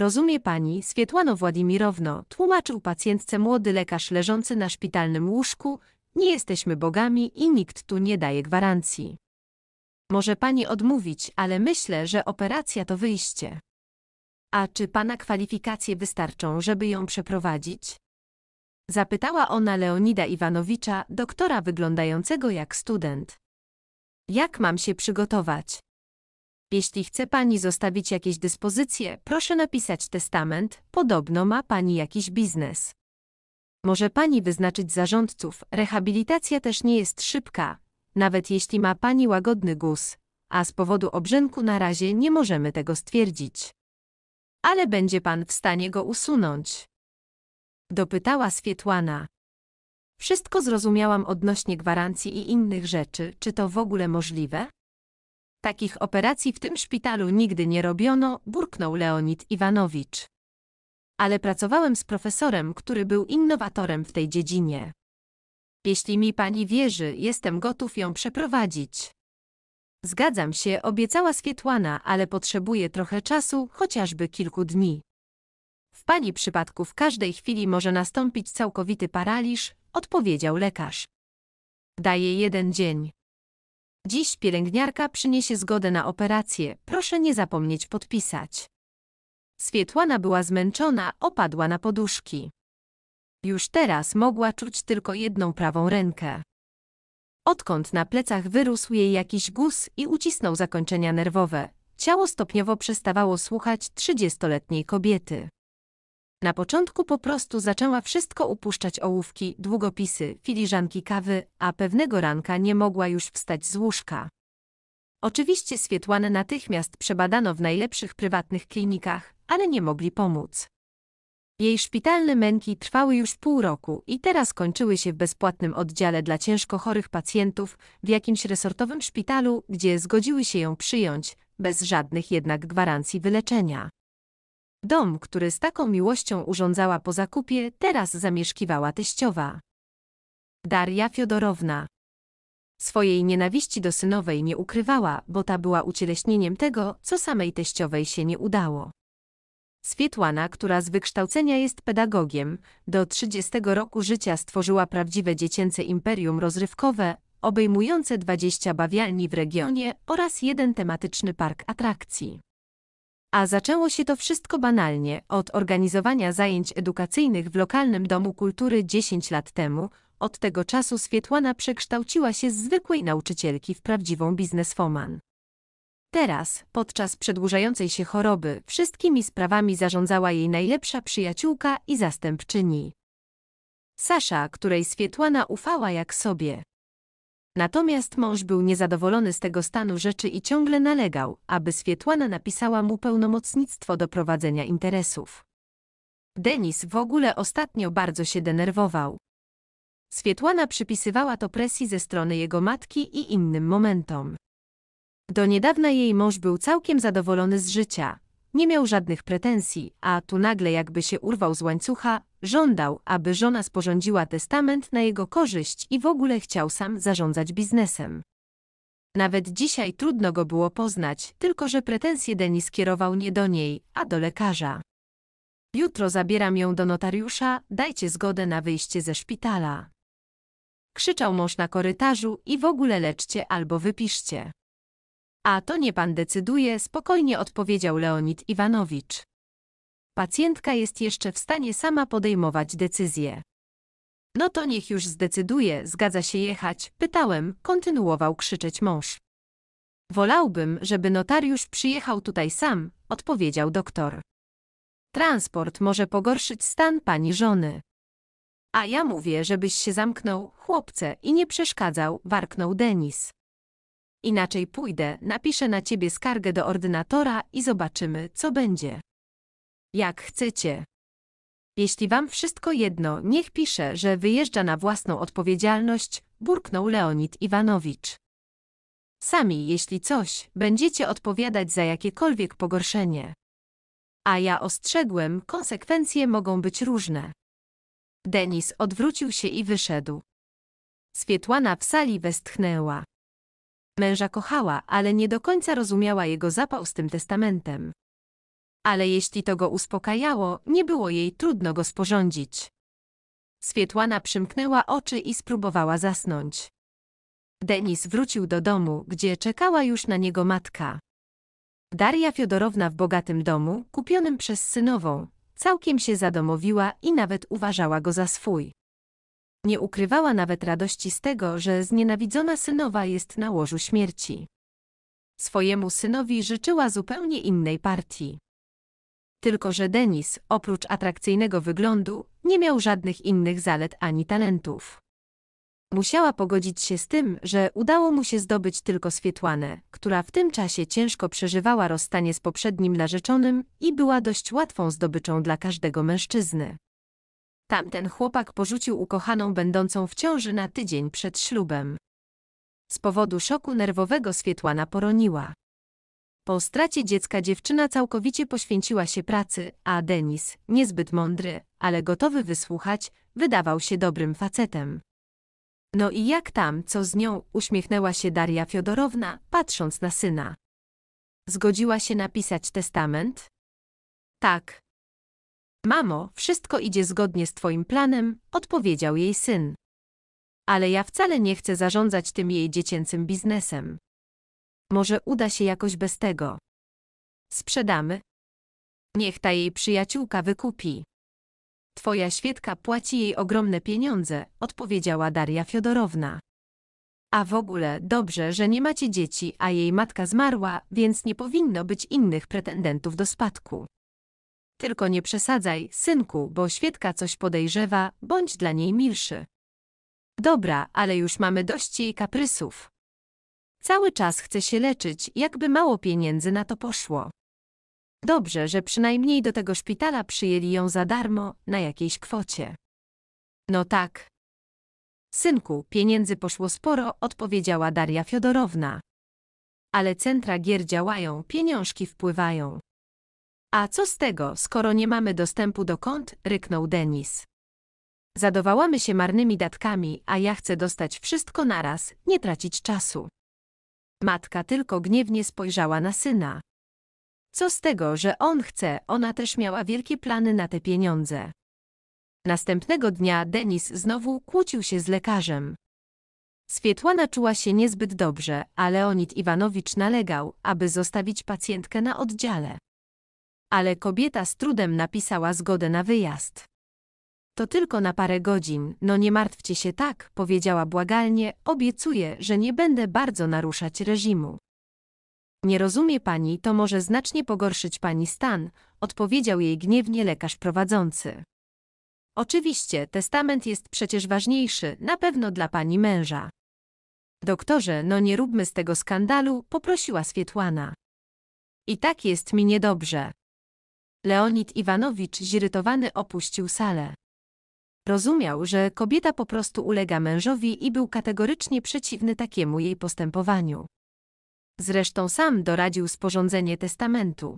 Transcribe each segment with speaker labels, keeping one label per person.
Speaker 1: Rozumie pani, Swietłano Władimirowno, tłumaczył pacjentce młody lekarz leżący na szpitalnym łóżku, nie jesteśmy bogami i nikt tu nie daje gwarancji. Może pani odmówić, ale myślę, że operacja to wyjście. A czy pana kwalifikacje wystarczą, żeby ją przeprowadzić? Zapytała ona Leonida Iwanowicza, doktora wyglądającego jak student. Jak mam się przygotować? Jeśli chce Pani zostawić jakieś dyspozycje, proszę napisać testament, podobno ma Pani jakiś biznes. Może Pani wyznaczyć zarządców, rehabilitacja też nie jest szybka, nawet jeśli ma Pani łagodny guz, a z powodu obrzęku na razie nie możemy tego stwierdzić. Ale będzie Pan w stanie go usunąć. Dopytała Swietłana. Wszystko zrozumiałam odnośnie gwarancji i innych rzeczy, czy to w ogóle możliwe? Takich operacji w tym szpitalu nigdy nie robiono, burknął Leonid Iwanowicz. Ale pracowałem z profesorem, który był innowatorem w tej dziedzinie. Jeśli mi pani wierzy, jestem gotów ją przeprowadzić. Zgadzam się, obiecała Swietłana, ale potrzebuje trochę czasu, chociażby kilku dni. W pani przypadku w każdej chwili może nastąpić całkowity paraliż, odpowiedział lekarz. Daję jeden dzień. Dziś pielęgniarka przyniesie zgodę na operację, proszę nie zapomnieć podpisać. Swietłana była zmęczona, opadła na poduszki. Już teraz mogła czuć tylko jedną prawą rękę. Odkąd na plecach wyrósł jej jakiś guz i ucisnął zakończenia nerwowe, ciało stopniowo przestawało słuchać trzydziestoletniej kobiety. Na początku po prostu zaczęła wszystko upuszczać ołówki, długopisy, filiżanki kawy, a pewnego ranka nie mogła już wstać z łóżka. Oczywiście Swietłanę natychmiast przebadano w najlepszych prywatnych klinikach, ale nie mogli pomóc. Jej szpitalne męki trwały już pół roku i teraz kończyły się w bezpłatnym oddziale dla ciężko chorych pacjentów w jakimś resortowym szpitalu, gdzie zgodziły się ją przyjąć, bez żadnych jednak gwarancji wyleczenia. Dom, który z taką miłością urządzała po zakupie, teraz zamieszkiwała teściowa. Daria Fiodorowna. Swojej nienawiści do synowej nie ukrywała, bo ta była ucieleśnieniem tego, co samej teściowej się nie udało. Swietłana, która z wykształcenia jest pedagogiem, do 30 roku życia stworzyła prawdziwe dziecięce imperium rozrywkowe, obejmujące 20 bawialni w regionie oraz jeden tematyczny park atrakcji. A zaczęło się to wszystko banalnie, od organizowania zajęć edukacyjnych w lokalnym Domu Kultury 10 lat temu. Od tego czasu Swietłana przekształciła się z zwykłej nauczycielki w prawdziwą bizneswoman. Teraz, podczas przedłużającej się choroby, wszystkimi sprawami zarządzała jej najlepsza przyjaciółka i zastępczyni. Sasza, której Swietłana ufała jak sobie. Natomiast mąż był niezadowolony z tego stanu rzeczy i ciągle nalegał, aby Swietłana napisała mu pełnomocnictwo do prowadzenia interesów. Denis w ogóle ostatnio bardzo się denerwował. Swietłana przypisywała to presji ze strony jego matki i innym momentom. Do niedawna jej mąż był całkiem zadowolony z życia, nie miał żadnych pretensji, a tu nagle jakby się urwał z łańcucha, żądał, aby żona sporządziła testament na jego korzyść i w ogóle chciał sam zarządzać biznesem. Nawet dzisiaj trudno go było poznać, tylko że pretensje Denis kierował nie do niej, a do lekarza. Jutro zabieram ją do notariusza, dajcie zgodę na wyjście ze szpitala. Krzyczał mąż na korytarzu i w ogóle leczcie albo wypiszcie. A to nie pan decyduje, spokojnie odpowiedział Leonid Iwanowicz. Pacjentka jest jeszcze w stanie sama podejmować decyzję. No to niech już zdecyduje, zgadza się jechać, pytałem, kontynuował krzyczeć mąż. Wolałbym, żeby notariusz przyjechał tutaj sam, odpowiedział doktor. Transport może pogorszyć stan pani żony. A ja mówię, żebyś się zamknął, chłopcze, i nie przeszkadzał, warknął Denis. Inaczej pójdę, napiszę na ciebie skargę do ordynatora i zobaczymy, co będzie. Jak chcecie. Jeśli wam wszystko jedno, niech pisze, że wyjeżdża na własną odpowiedzialność, burknął Leonid Iwanowicz. Sami, jeśli coś, będziecie odpowiadać za jakiekolwiek pogorszenie. A ja ostrzegłem, konsekwencje mogą być różne. Denis odwrócił się i wyszedł. Swietłana w sali westchnęła. Męża kochała, ale nie do końca rozumiała jego zapał z tym testamentem. Ale jeśli to go uspokajało, nie było jej trudno go sporządzić. Swietłana przymknęła oczy i spróbowała zasnąć. Denis wrócił do domu, gdzie czekała już na niego matka. Daria Fiodorowna w bogatym domu, kupionym przez synową, całkiem się zadomowiła i nawet uważała go za swój. Nie ukrywała nawet radości z tego, że znienawidzona synowa jest na łożu śmierci. Swojemu synowi życzyła zupełnie innej partii. Tylko, że Denis, oprócz atrakcyjnego wyglądu, nie miał żadnych innych zalet ani talentów. Musiała pogodzić się z tym, że udało mu się zdobyć tylko Swietłanę, która w tym czasie ciężko przeżywała rozstanie z poprzednim narzeczonym i była dość łatwą zdobyczą dla każdego mężczyzny. Tamten chłopak porzucił ukochaną będącą w ciąży na tydzień przed ślubem. Z powodu szoku nerwowego Swietłana poroniła. Po stracie dziecka dziewczyna całkowicie poświęciła się pracy, a Denis, niezbyt mądry, ale gotowy wysłuchać, wydawał się dobrym facetem. No i jak tam, co z nią, uśmiechnęła się Daria Fiodorowna, patrząc na syna. Zgodziła się napisać testament? Tak, Mamo, wszystko idzie zgodnie z twoim planem, odpowiedział jej syn. Ale ja wcale nie chcę zarządzać tym jej dziecięcym biznesem. Może uda się jakoś bez tego. Sprzedamy. Niech ta jej przyjaciółka wykupi. Twoja świadka płaci jej ogromne pieniądze, odpowiedziała Daria Fiodorowna. A w ogóle dobrze, że nie macie dzieci, a jej matka zmarła, więc nie powinno być innych pretendentów do spadku. Tylko nie przesadzaj, synku, bo świetka coś podejrzewa, bądź dla niej milszy. Dobra, ale już mamy dość jej kaprysów. Cały czas chce się leczyć, jakby mało pieniędzy na to poszło. Dobrze, że przynajmniej do tego szpitala przyjęli ją za darmo, na jakiejś kwocie. No tak. Synku, pieniędzy poszło sporo, odpowiedziała Daria Fiodorowna. Ale centra gier działają, pieniążki wpływają. A co z tego, skoro nie mamy dostępu do kont? ryknął Denis. Zadowalamy się marnymi datkami, a ja chcę dostać wszystko naraz, nie tracić czasu. Matka tylko gniewnie spojrzała na syna. Co z tego, że on chce, ona też miała wielkie plany na te pieniądze. Następnego dnia Denis znowu kłócił się z lekarzem. Swietłana czuła się niezbyt dobrze, a Leonid Iwanowicz nalegał, aby zostawić pacjentkę na oddziale ale kobieta z trudem napisała zgodę na wyjazd. To tylko na parę godzin, no nie martwcie się tak, powiedziała błagalnie, obiecuję, że nie będę bardzo naruszać reżimu. Nie rozumie pani, to może znacznie pogorszyć pani stan, odpowiedział jej gniewnie lekarz prowadzący. Oczywiście, testament jest przecież ważniejszy, na pewno dla pani męża. Doktorze, no nie róbmy z tego skandalu, poprosiła Swietłana. I tak jest mi niedobrze. Leonid Iwanowicz zirytowany opuścił salę. Rozumiał, że kobieta po prostu ulega mężowi i był kategorycznie przeciwny takiemu jej postępowaniu. Zresztą sam doradził sporządzenie testamentu.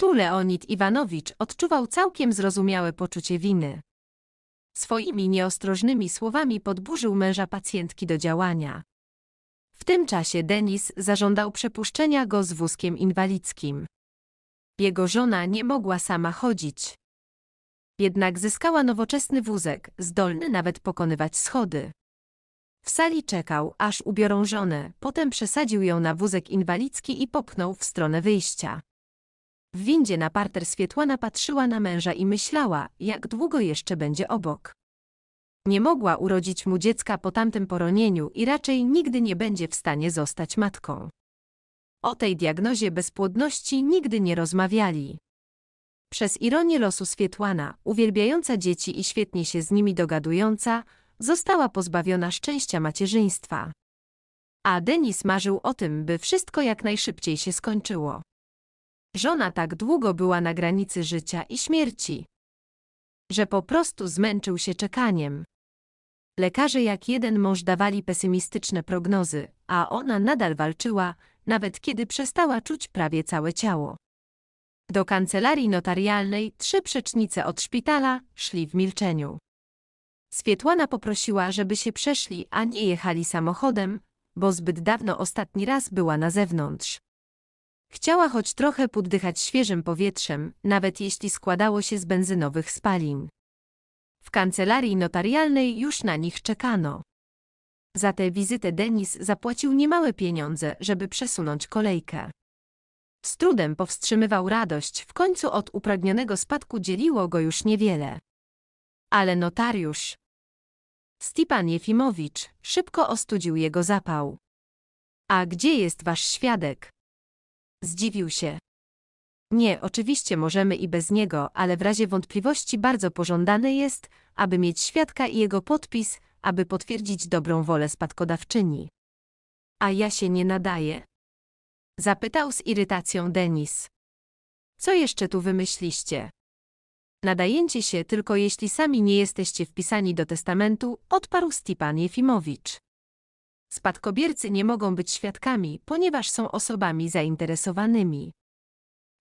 Speaker 1: Tu Leonid Iwanowicz odczuwał całkiem zrozumiałe poczucie winy. Swoimi nieostrożnymi słowami podburzył męża pacjentki do działania. W tym czasie Denis zażądał przepuszczenia go z wózkiem inwalidzkim. Jego żona nie mogła sama chodzić. Jednak zyskała nowoczesny wózek, zdolny nawet pokonywać schody. W sali czekał, aż ubiorą żonę, potem przesadził ją na wózek inwalidzki i popchnął w stronę wyjścia. W windzie na parter Swietłana patrzyła na męża i myślała, jak długo jeszcze będzie obok. Nie mogła urodzić mu dziecka po tamtym poronieniu i raczej nigdy nie będzie w stanie zostać matką. O tej diagnozie bezpłodności nigdy nie rozmawiali. Przez ironię losu Swietłana, uwielbiająca dzieci i świetnie się z nimi dogadująca, została pozbawiona szczęścia macierzyństwa. A Denis marzył o tym, by wszystko jak najszybciej się skończyło. Żona tak długo była na granicy życia i śmierci, że po prostu zmęczył się czekaniem. Lekarze jak jeden mąż dawali pesymistyczne prognozy, a ona nadal walczyła, nawet kiedy przestała czuć prawie całe ciało. Do kancelarii notarialnej trzy przecznice od szpitala szli w milczeniu. Swietłana poprosiła, żeby się przeszli, a nie jechali samochodem, bo zbyt dawno ostatni raz była na zewnątrz. Chciała choć trochę poddychać świeżym powietrzem, nawet jeśli składało się z benzynowych spalin. W kancelarii notarialnej już na nich czekano. Za tę wizytę Denis zapłacił niemałe pieniądze, żeby przesunąć kolejkę. Z trudem powstrzymywał radość, w końcu od upragnionego spadku dzieliło go już niewiele. Ale notariusz. Stipan Jefimowicz szybko ostudził jego zapał. A gdzie jest wasz świadek? Zdziwił się. Nie, oczywiście możemy i bez niego, ale w razie wątpliwości bardzo pożądane jest, aby mieć świadka i jego podpis, aby potwierdzić dobrą wolę spadkodawczyni. A ja się nie nadaję? Zapytał z irytacją Denis. Co jeszcze tu wymyśliście? Nadajęcie się tylko jeśli sami nie jesteście wpisani do testamentu, odparł Stipan Jefimowicz. Spadkobiercy nie mogą być świadkami, ponieważ są osobami zainteresowanymi.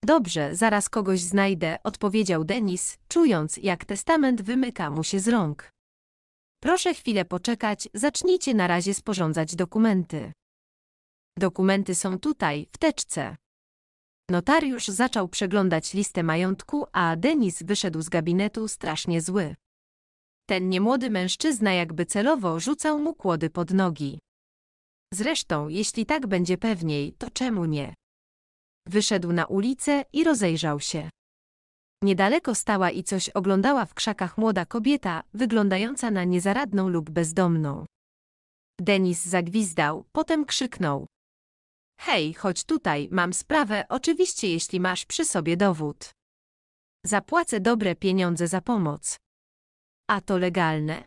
Speaker 1: Dobrze, zaraz kogoś znajdę, odpowiedział Denis, czując, jak testament wymyka mu się z rąk. Proszę chwilę poczekać, zacznijcie na razie sporządzać dokumenty. Dokumenty są tutaj, w teczce. Notariusz zaczął przeglądać listę majątku, a Denis wyszedł z gabinetu strasznie zły. Ten niemłody mężczyzna jakby celowo rzucał mu kłody pod nogi. Zresztą, jeśli tak będzie pewniej, to czemu nie? Wyszedł na ulicę i rozejrzał się. Niedaleko stała i coś oglądała w krzakach młoda kobieta, wyglądająca na niezaradną lub bezdomną. Denis zagwizdał, potem krzyknął. Hej, chodź tutaj, mam sprawę, oczywiście jeśli masz przy sobie dowód. Zapłacę dobre pieniądze za pomoc. A to legalne.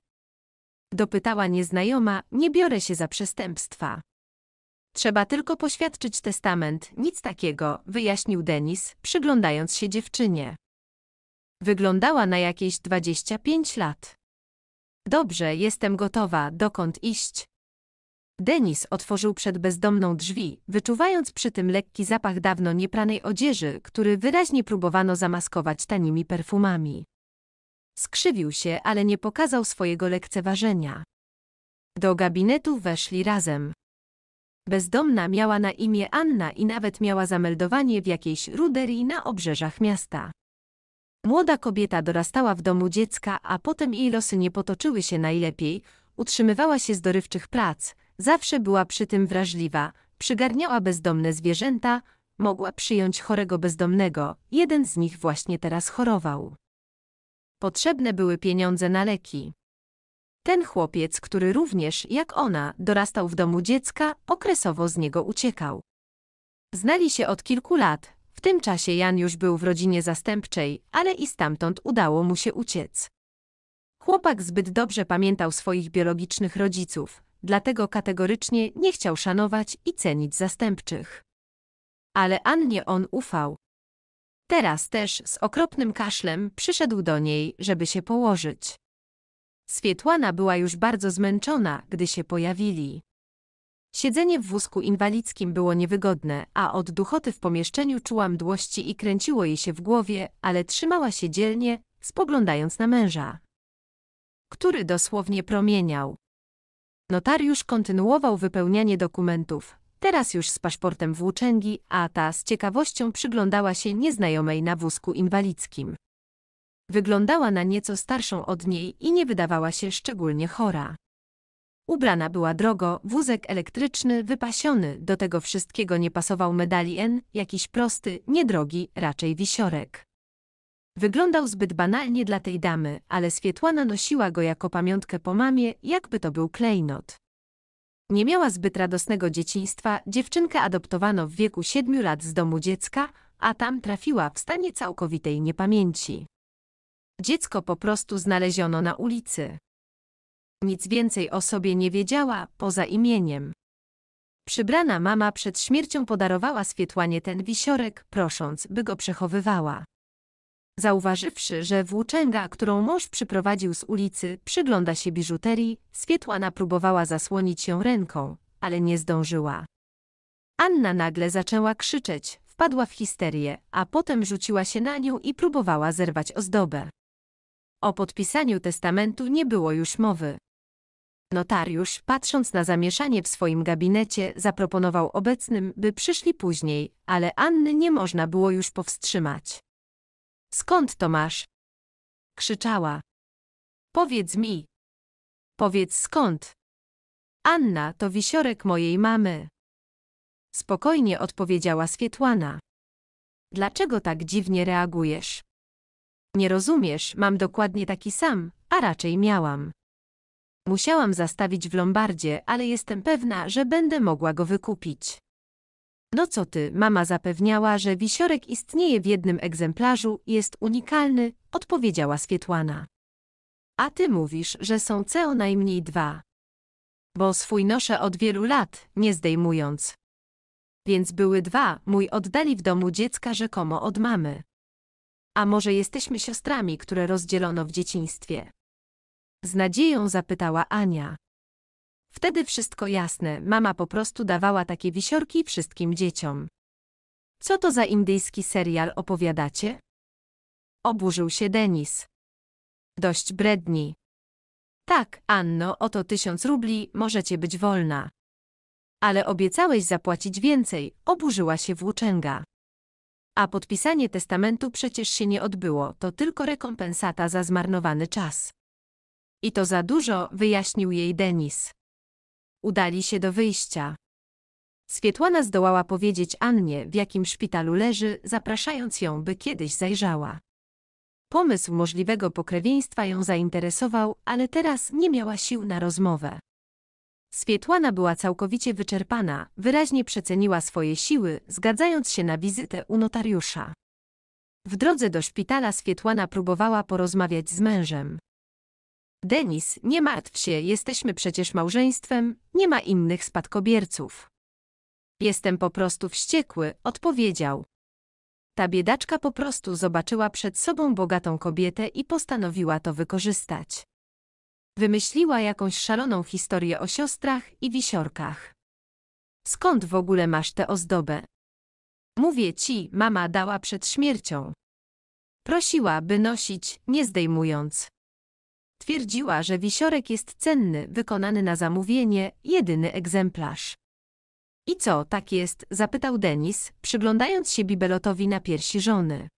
Speaker 1: Dopytała nieznajoma, nie biorę się za przestępstwa. Trzeba tylko poświadczyć testament, nic takiego, wyjaśnił Denis, przyglądając się dziewczynie. Wyglądała na jakieś 25 lat. Dobrze, jestem gotowa, dokąd iść? Denis otworzył przed bezdomną drzwi, wyczuwając przy tym lekki zapach dawno niepranej odzieży, który wyraźnie próbowano zamaskować tanimi perfumami. Skrzywił się, ale nie pokazał swojego lekceważenia. Do gabinetu weszli razem. Bezdomna miała na imię Anna i nawet miała zameldowanie w jakiejś ruderii na obrzeżach miasta. Młoda kobieta dorastała w domu dziecka, a potem jej losy nie potoczyły się najlepiej, utrzymywała się z dorywczych prac, zawsze była przy tym wrażliwa, przygarniała bezdomne zwierzęta, mogła przyjąć chorego bezdomnego, jeden z nich właśnie teraz chorował. Potrzebne były pieniądze na leki. Ten chłopiec, który również, jak ona, dorastał w domu dziecka, okresowo z niego uciekał. Znali się od kilku lat, w tym czasie Jan już był w rodzinie zastępczej, ale i stamtąd udało mu się uciec. Chłopak zbyt dobrze pamiętał swoich biologicznych rodziców, dlatego kategorycznie nie chciał szanować i cenić zastępczych. Ale Annie on ufał. Teraz też z okropnym kaszlem przyszedł do niej, żeby się położyć. Swietłana była już bardzo zmęczona, gdy się pojawili. Siedzenie w wózku inwalidzkim było niewygodne, a od duchoty w pomieszczeniu czuła mdłości i kręciło jej się w głowie, ale trzymała się dzielnie, spoglądając na męża, który dosłownie promieniał. Notariusz kontynuował wypełnianie dokumentów, teraz już z paszportem włóczęgi, a ta z ciekawością przyglądała się nieznajomej na wózku inwalidzkim. Wyglądała na nieco starszą od niej i nie wydawała się szczególnie chora. Ubrana była drogo, wózek elektryczny, wypasiony, do tego wszystkiego nie pasował medalien, jakiś prosty, niedrogi, raczej wisiorek. Wyglądał zbyt banalnie dla tej damy, ale Swietłana nosiła go jako pamiątkę po mamie, jakby to był klejnot. Nie miała zbyt radosnego dzieciństwa, dziewczynkę adoptowano w wieku siedmiu lat z domu dziecka, a tam trafiła w stanie całkowitej niepamięci. Dziecko po prostu znaleziono na ulicy. Nic więcej o sobie nie wiedziała, poza imieniem. Przybrana mama przed śmiercią podarowała Swietłanie ten wisiorek, prosząc, by go przechowywała. Zauważywszy, że włóczęga, którą mąż przyprowadził z ulicy, przygląda się biżuterii, Swietłana próbowała zasłonić ją ręką, ale nie zdążyła. Anna nagle zaczęła krzyczeć, wpadła w histerię, a potem rzuciła się na nią i próbowała zerwać ozdobę. O podpisaniu testamentu nie było już mowy. Notariusz, patrząc na zamieszanie w swoim gabinecie, zaproponował obecnym, by przyszli później, ale Anny nie można było już powstrzymać. Skąd to masz? Krzyczała. Powiedz mi. Powiedz skąd. Anna to wisiorek mojej mamy. Spokojnie odpowiedziała Swietłana. Dlaczego tak dziwnie reagujesz? Nie rozumiesz, mam dokładnie taki sam, a raczej miałam. Musiałam zastawić w lombardzie, ale jestem pewna, że będę mogła go wykupić. No co ty, mama zapewniała, że wisiorek istnieje w jednym egzemplarzu i jest unikalny, odpowiedziała Swietłana. A ty mówisz, że są co najmniej dwa. Bo swój noszę od wielu lat, nie zdejmując. Więc były dwa, mój oddali w domu dziecka rzekomo od mamy. A może jesteśmy siostrami, które rozdzielono w dzieciństwie? Z nadzieją zapytała Ania. Wtedy wszystko jasne, mama po prostu dawała takie wisiorki wszystkim dzieciom. Co to za indyjski serial opowiadacie? Oburzył się Denis. Dość bredni. Tak, Anno, oto tysiąc rubli, możecie być wolna. Ale obiecałeś zapłacić więcej, oburzyła się włóczęga. A podpisanie testamentu przecież się nie odbyło, to tylko rekompensata za zmarnowany czas. I to za dużo, wyjaśnił jej Denis. Udali się do wyjścia. Swietłana zdołała powiedzieć Annie, w jakim szpitalu leży, zapraszając ją, by kiedyś zajrzała. Pomysł możliwego pokrewieństwa ją zainteresował, ale teraz nie miała sił na rozmowę. Swietłana była całkowicie wyczerpana, wyraźnie przeceniła swoje siły, zgadzając się na wizytę u notariusza. W drodze do szpitala Swietłana próbowała porozmawiać z mężem. Denis, nie martw się, jesteśmy przecież małżeństwem, nie ma innych spadkobierców. Jestem po prostu wściekły, odpowiedział. Ta biedaczka po prostu zobaczyła przed sobą bogatą kobietę i postanowiła to wykorzystać. Wymyśliła jakąś szaloną historię o siostrach i wisiorkach. Skąd w ogóle masz tę ozdobę? Mówię ci, mama dała przed śmiercią. Prosiła, by nosić, nie zdejmując. Twierdziła, że wisiorek jest cenny, wykonany na zamówienie, jedyny egzemplarz. I co, tak jest? zapytał Denis, przyglądając się bibelotowi na piersi żony.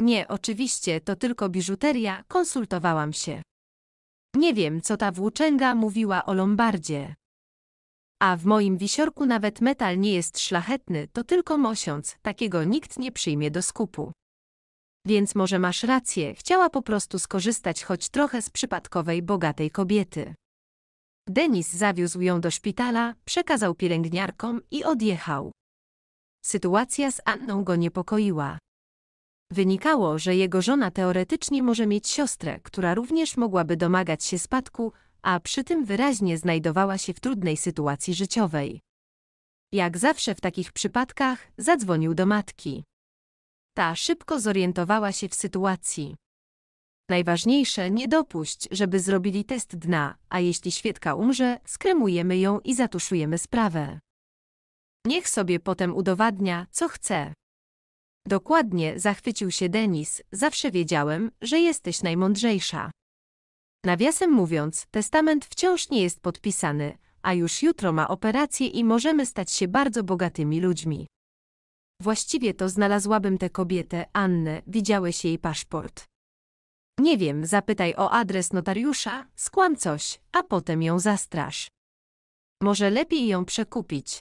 Speaker 1: Nie, oczywiście, to tylko biżuteria, konsultowałam się. Nie wiem, co ta włóczęga mówiła o Lombardzie. A w moim wisiorku nawet metal nie jest szlachetny, to tylko mosiąc, takiego nikt nie przyjmie do skupu. Więc może masz rację, chciała po prostu skorzystać choć trochę z przypadkowej, bogatej kobiety. Denis zawiózł ją do szpitala, przekazał pielęgniarkom i odjechał. Sytuacja z Anną go niepokoiła. Wynikało, że jego żona teoretycznie może mieć siostrę, która również mogłaby domagać się spadku, a przy tym wyraźnie znajdowała się w trudnej sytuacji życiowej. Jak zawsze w takich przypadkach, zadzwonił do matki. Ta szybko zorientowała się w sytuacji. Najważniejsze, nie dopuść, żeby zrobili test dna, a jeśli świadka umrze, skremujemy ją i zatuszujemy sprawę. Niech sobie potem udowadnia, co chce. Dokładnie, zachwycił się Denis, zawsze wiedziałem, że jesteś najmądrzejsza. Nawiasem mówiąc, testament wciąż nie jest podpisany, a już jutro ma operację i możemy stać się bardzo bogatymi ludźmi. Właściwie to znalazłabym tę kobietę, Annę, widziałeś jej paszport. Nie wiem, zapytaj o adres notariusza, skłam coś, a potem ją zastrasz. Może lepiej ją przekupić.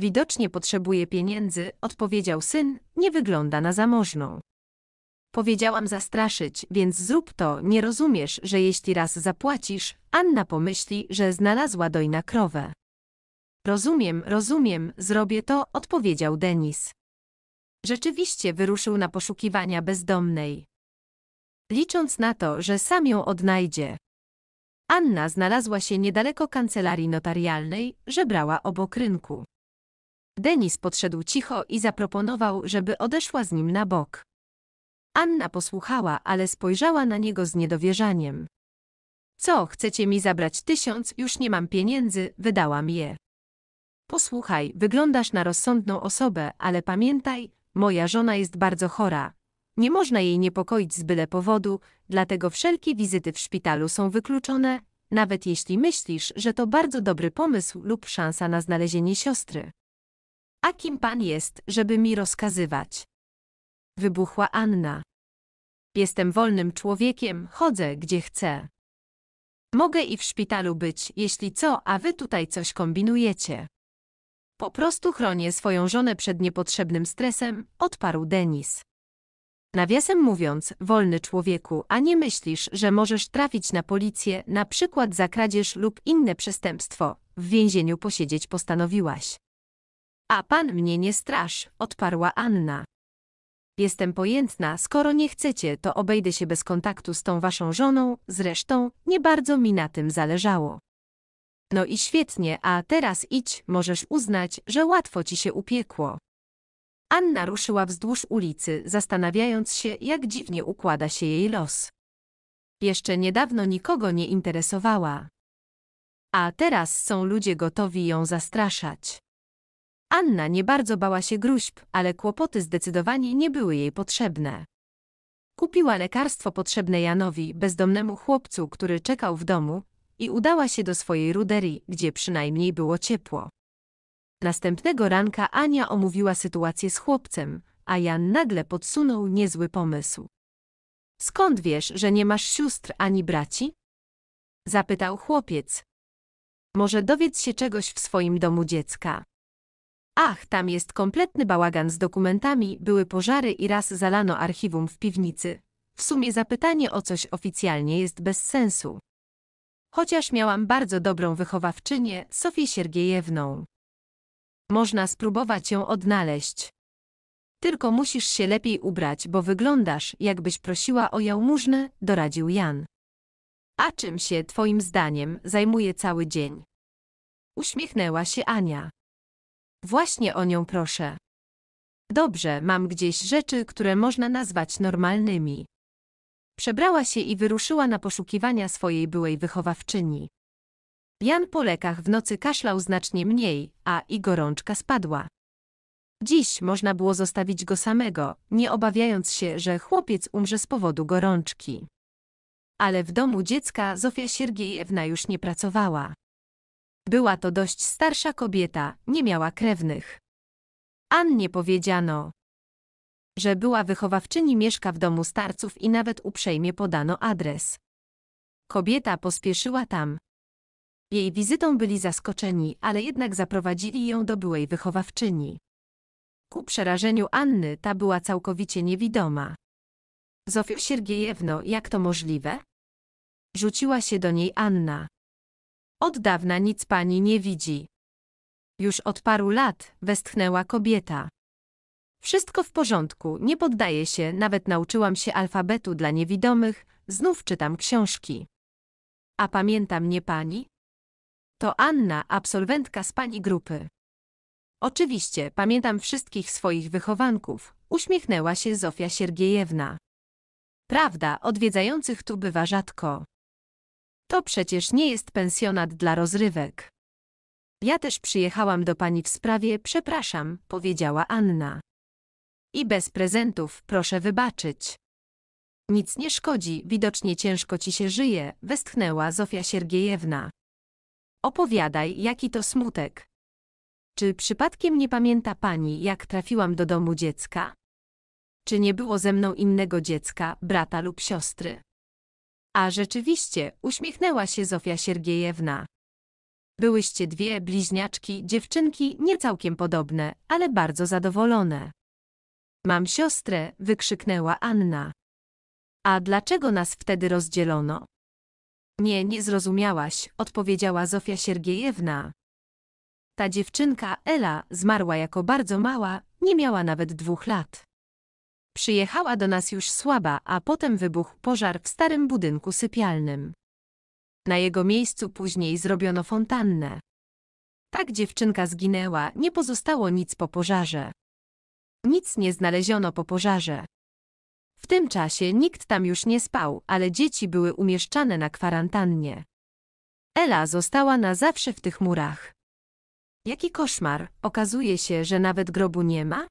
Speaker 1: Widocznie potrzebuje pieniędzy, odpowiedział syn, nie wygląda na zamożną. Powiedziałam zastraszyć, więc zrób to, nie rozumiesz, że jeśli raz zapłacisz, Anna pomyśli, że znalazła dojna krowę. Rozumiem, rozumiem, zrobię to, odpowiedział Denis. Rzeczywiście wyruszył na poszukiwania bezdomnej. Licząc na to, że sam ją odnajdzie. Anna znalazła się niedaleko kancelarii notarialnej, żebrała obok rynku. Denis podszedł cicho i zaproponował, żeby odeszła z nim na bok. Anna posłuchała, ale spojrzała na niego z niedowierzaniem. Co, chcecie mi zabrać tysiąc, już nie mam pieniędzy, wydałam je. Posłuchaj, wyglądasz na rozsądną osobę, ale pamiętaj, moja żona jest bardzo chora. Nie można jej niepokoić z byle powodu, dlatego wszelkie wizyty w szpitalu są wykluczone, nawet jeśli myślisz, że to bardzo dobry pomysł lub szansa na znalezienie siostry. A kim pan jest, żeby mi rozkazywać? Wybuchła Anna. Jestem wolnym człowiekiem, chodzę gdzie chcę. Mogę i w szpitalu być, jeśli co, a wy tutaj coś kombinujecie. Po prostu chronię swoją żonę przed niepotrzebnym stresem, odparł Denis. Nawiasem mówiąc, wolny człowieku, a nie myślisz, że możesz trafić na policję, na przykład za kradzież lub inne przestępstwo, w więzieniu posiedzieć postanowiłaś. A pan mnie nie strasz, odparła Anna. Jestem pojętna, skoro nie chcecie, to obejdę się bez kontaktu z tą waszą żoną, zresztą nie bardzo mi na tym zależało. No i świetnie, a teraz idź, możesz uznać, że łatwo ci się upiekło. Anna ruszyła wzdłuż ulicy, zastanawiając się, jak dziwnie układa się jej los. Jeszcze niedawno nikogo nie interesowała. A teraz są ludzie gotowi ją zastraszać. Anna nie bardzo bała się gruźb, ale kłopoty zdecydowanie nie były jej potrzebne. Kupiła lekarstwo potrzebne Janowi, bezdomnemu chłopcu, który czekał w domu, i udała się do swojej ruderii, gdzie przynajmniej było ciepło. Następnego ranka Ania omówiła sytuację z chłopcem, a Jan nagle podsunął niezły pomysł. Skąd wiesz, że nie masz sióstr ani braci? Zapytał chłopiec. Może dowiedz się czegoś w swoim domu dziecka. Ach, tam jest kompletny bałagan z dokumentami, były pożary i raz zalano archiwum w piwnicy. W sumie zapytanie o coś oficjalnie jest bez sensu chociaż miałam bardzo dobrą wychowawczynię, Sofię Siergiejewną. Można spróbować ją odnaleźć. Tylko musisz się lepiej ubrać, bo wyglądasz, jakbyś prosiła o jałmużnę, doradził Jan. A czym się, twoim zdaniem, zajmuje cały dzień? Uśmiechnęła się Ania. Właśnie o nią proszę. Dobrze, mam gdzieś rzeczy, które można nazwać normalnymi. Przebrała się i wyruszyła na poszukiwania swojej byłej wychowawczyni. Jan po lekach w nocy kaszlał znacznie mniej, a i gorączka spadła. Dziś można było zostawić go samego, nie obawiając się, że chłopiec umrze z powodu gorączki. Ale w domu dziecka Zofia Siergiejewna już nie pracowała. Była to dość starsza kobieta, nie miała krewnych. Annie powiedziano, że była wychowawczyni mieszka w domu starców i nawet uprzejmie podano adres. Kobieta pospieszyła tam. Jej wizytą byli zaskoczeni, ale jednak zaprowadzili ją do byłej wychowawczyni. Ku przerażeniu Anny ta była całkowicie niewidoma. Zofio Siergiejewno, jak to możliwe? Rzuciła się do niej Anna. Od dawna nic pani nie widzi. Już od paru lat westchnęła kobieta. Wszystko w porządku, nie poddaję się, nawet nauczyłam się alfabetu dla niewidomych, znów czytam książki. A pamięta mnie pani? To Anna, absolwentka z pani grupy. Oczywiście, pamiętam wszystkich swoich wychowanków, uśmiechnęła się Zofia Siergiejewna. Prawda, odwiedzających tu bywa rzadko. To przecież nie jest pensjonat dla rozrywek. Ja też przyjechałam do pani w sprawie, przepraszam, powiedziała Anna. I bez prezentów, proszę wybaczyć. Nic nie szkodzi, widocznie ciężko ci się żyje, westchnęła Zofia Siergiejewna. Opowiadaj, jaki to smutek. Czy przypadkiem nie pamięta pani, jak trafiłam do domu dziecka? Czy nie było ze mną innego dziecka, brata lub siostry? A rzeczywiście, uśmiechnęła się Zofia Siergiejewna. Byłyście dwie bliźniaczki, dziewczynki nie całkiem podobne, ale bardzo zadowolone. Mam siostrę, wykrzyknęła Anna. A dlaczego nas wtedy rozdzielono? Nie, nie zrozumiałaś, odpowiedziała Zofia Siergiejewna. Ta dziewczynka, Ela, zmarła jako bardzo mała, nie miała nawet dwóch lat. Przyjechała do nas już słaba, a potem wybuchł pożar w starym budynku sypialnym. Na jego miejscu później zrobiono fontannę. Tak dziewczynka zginęła, nie pozostało nic po pożarze. Nic nie znaleziono po pożarze. W tym czasie nikt tam już nie spał, ale dzieci były umieszczane na kwarantannie. Ela została na zawsze w tych murach. Jaki koszmar, okazuje się, że nawet grobu nie ma?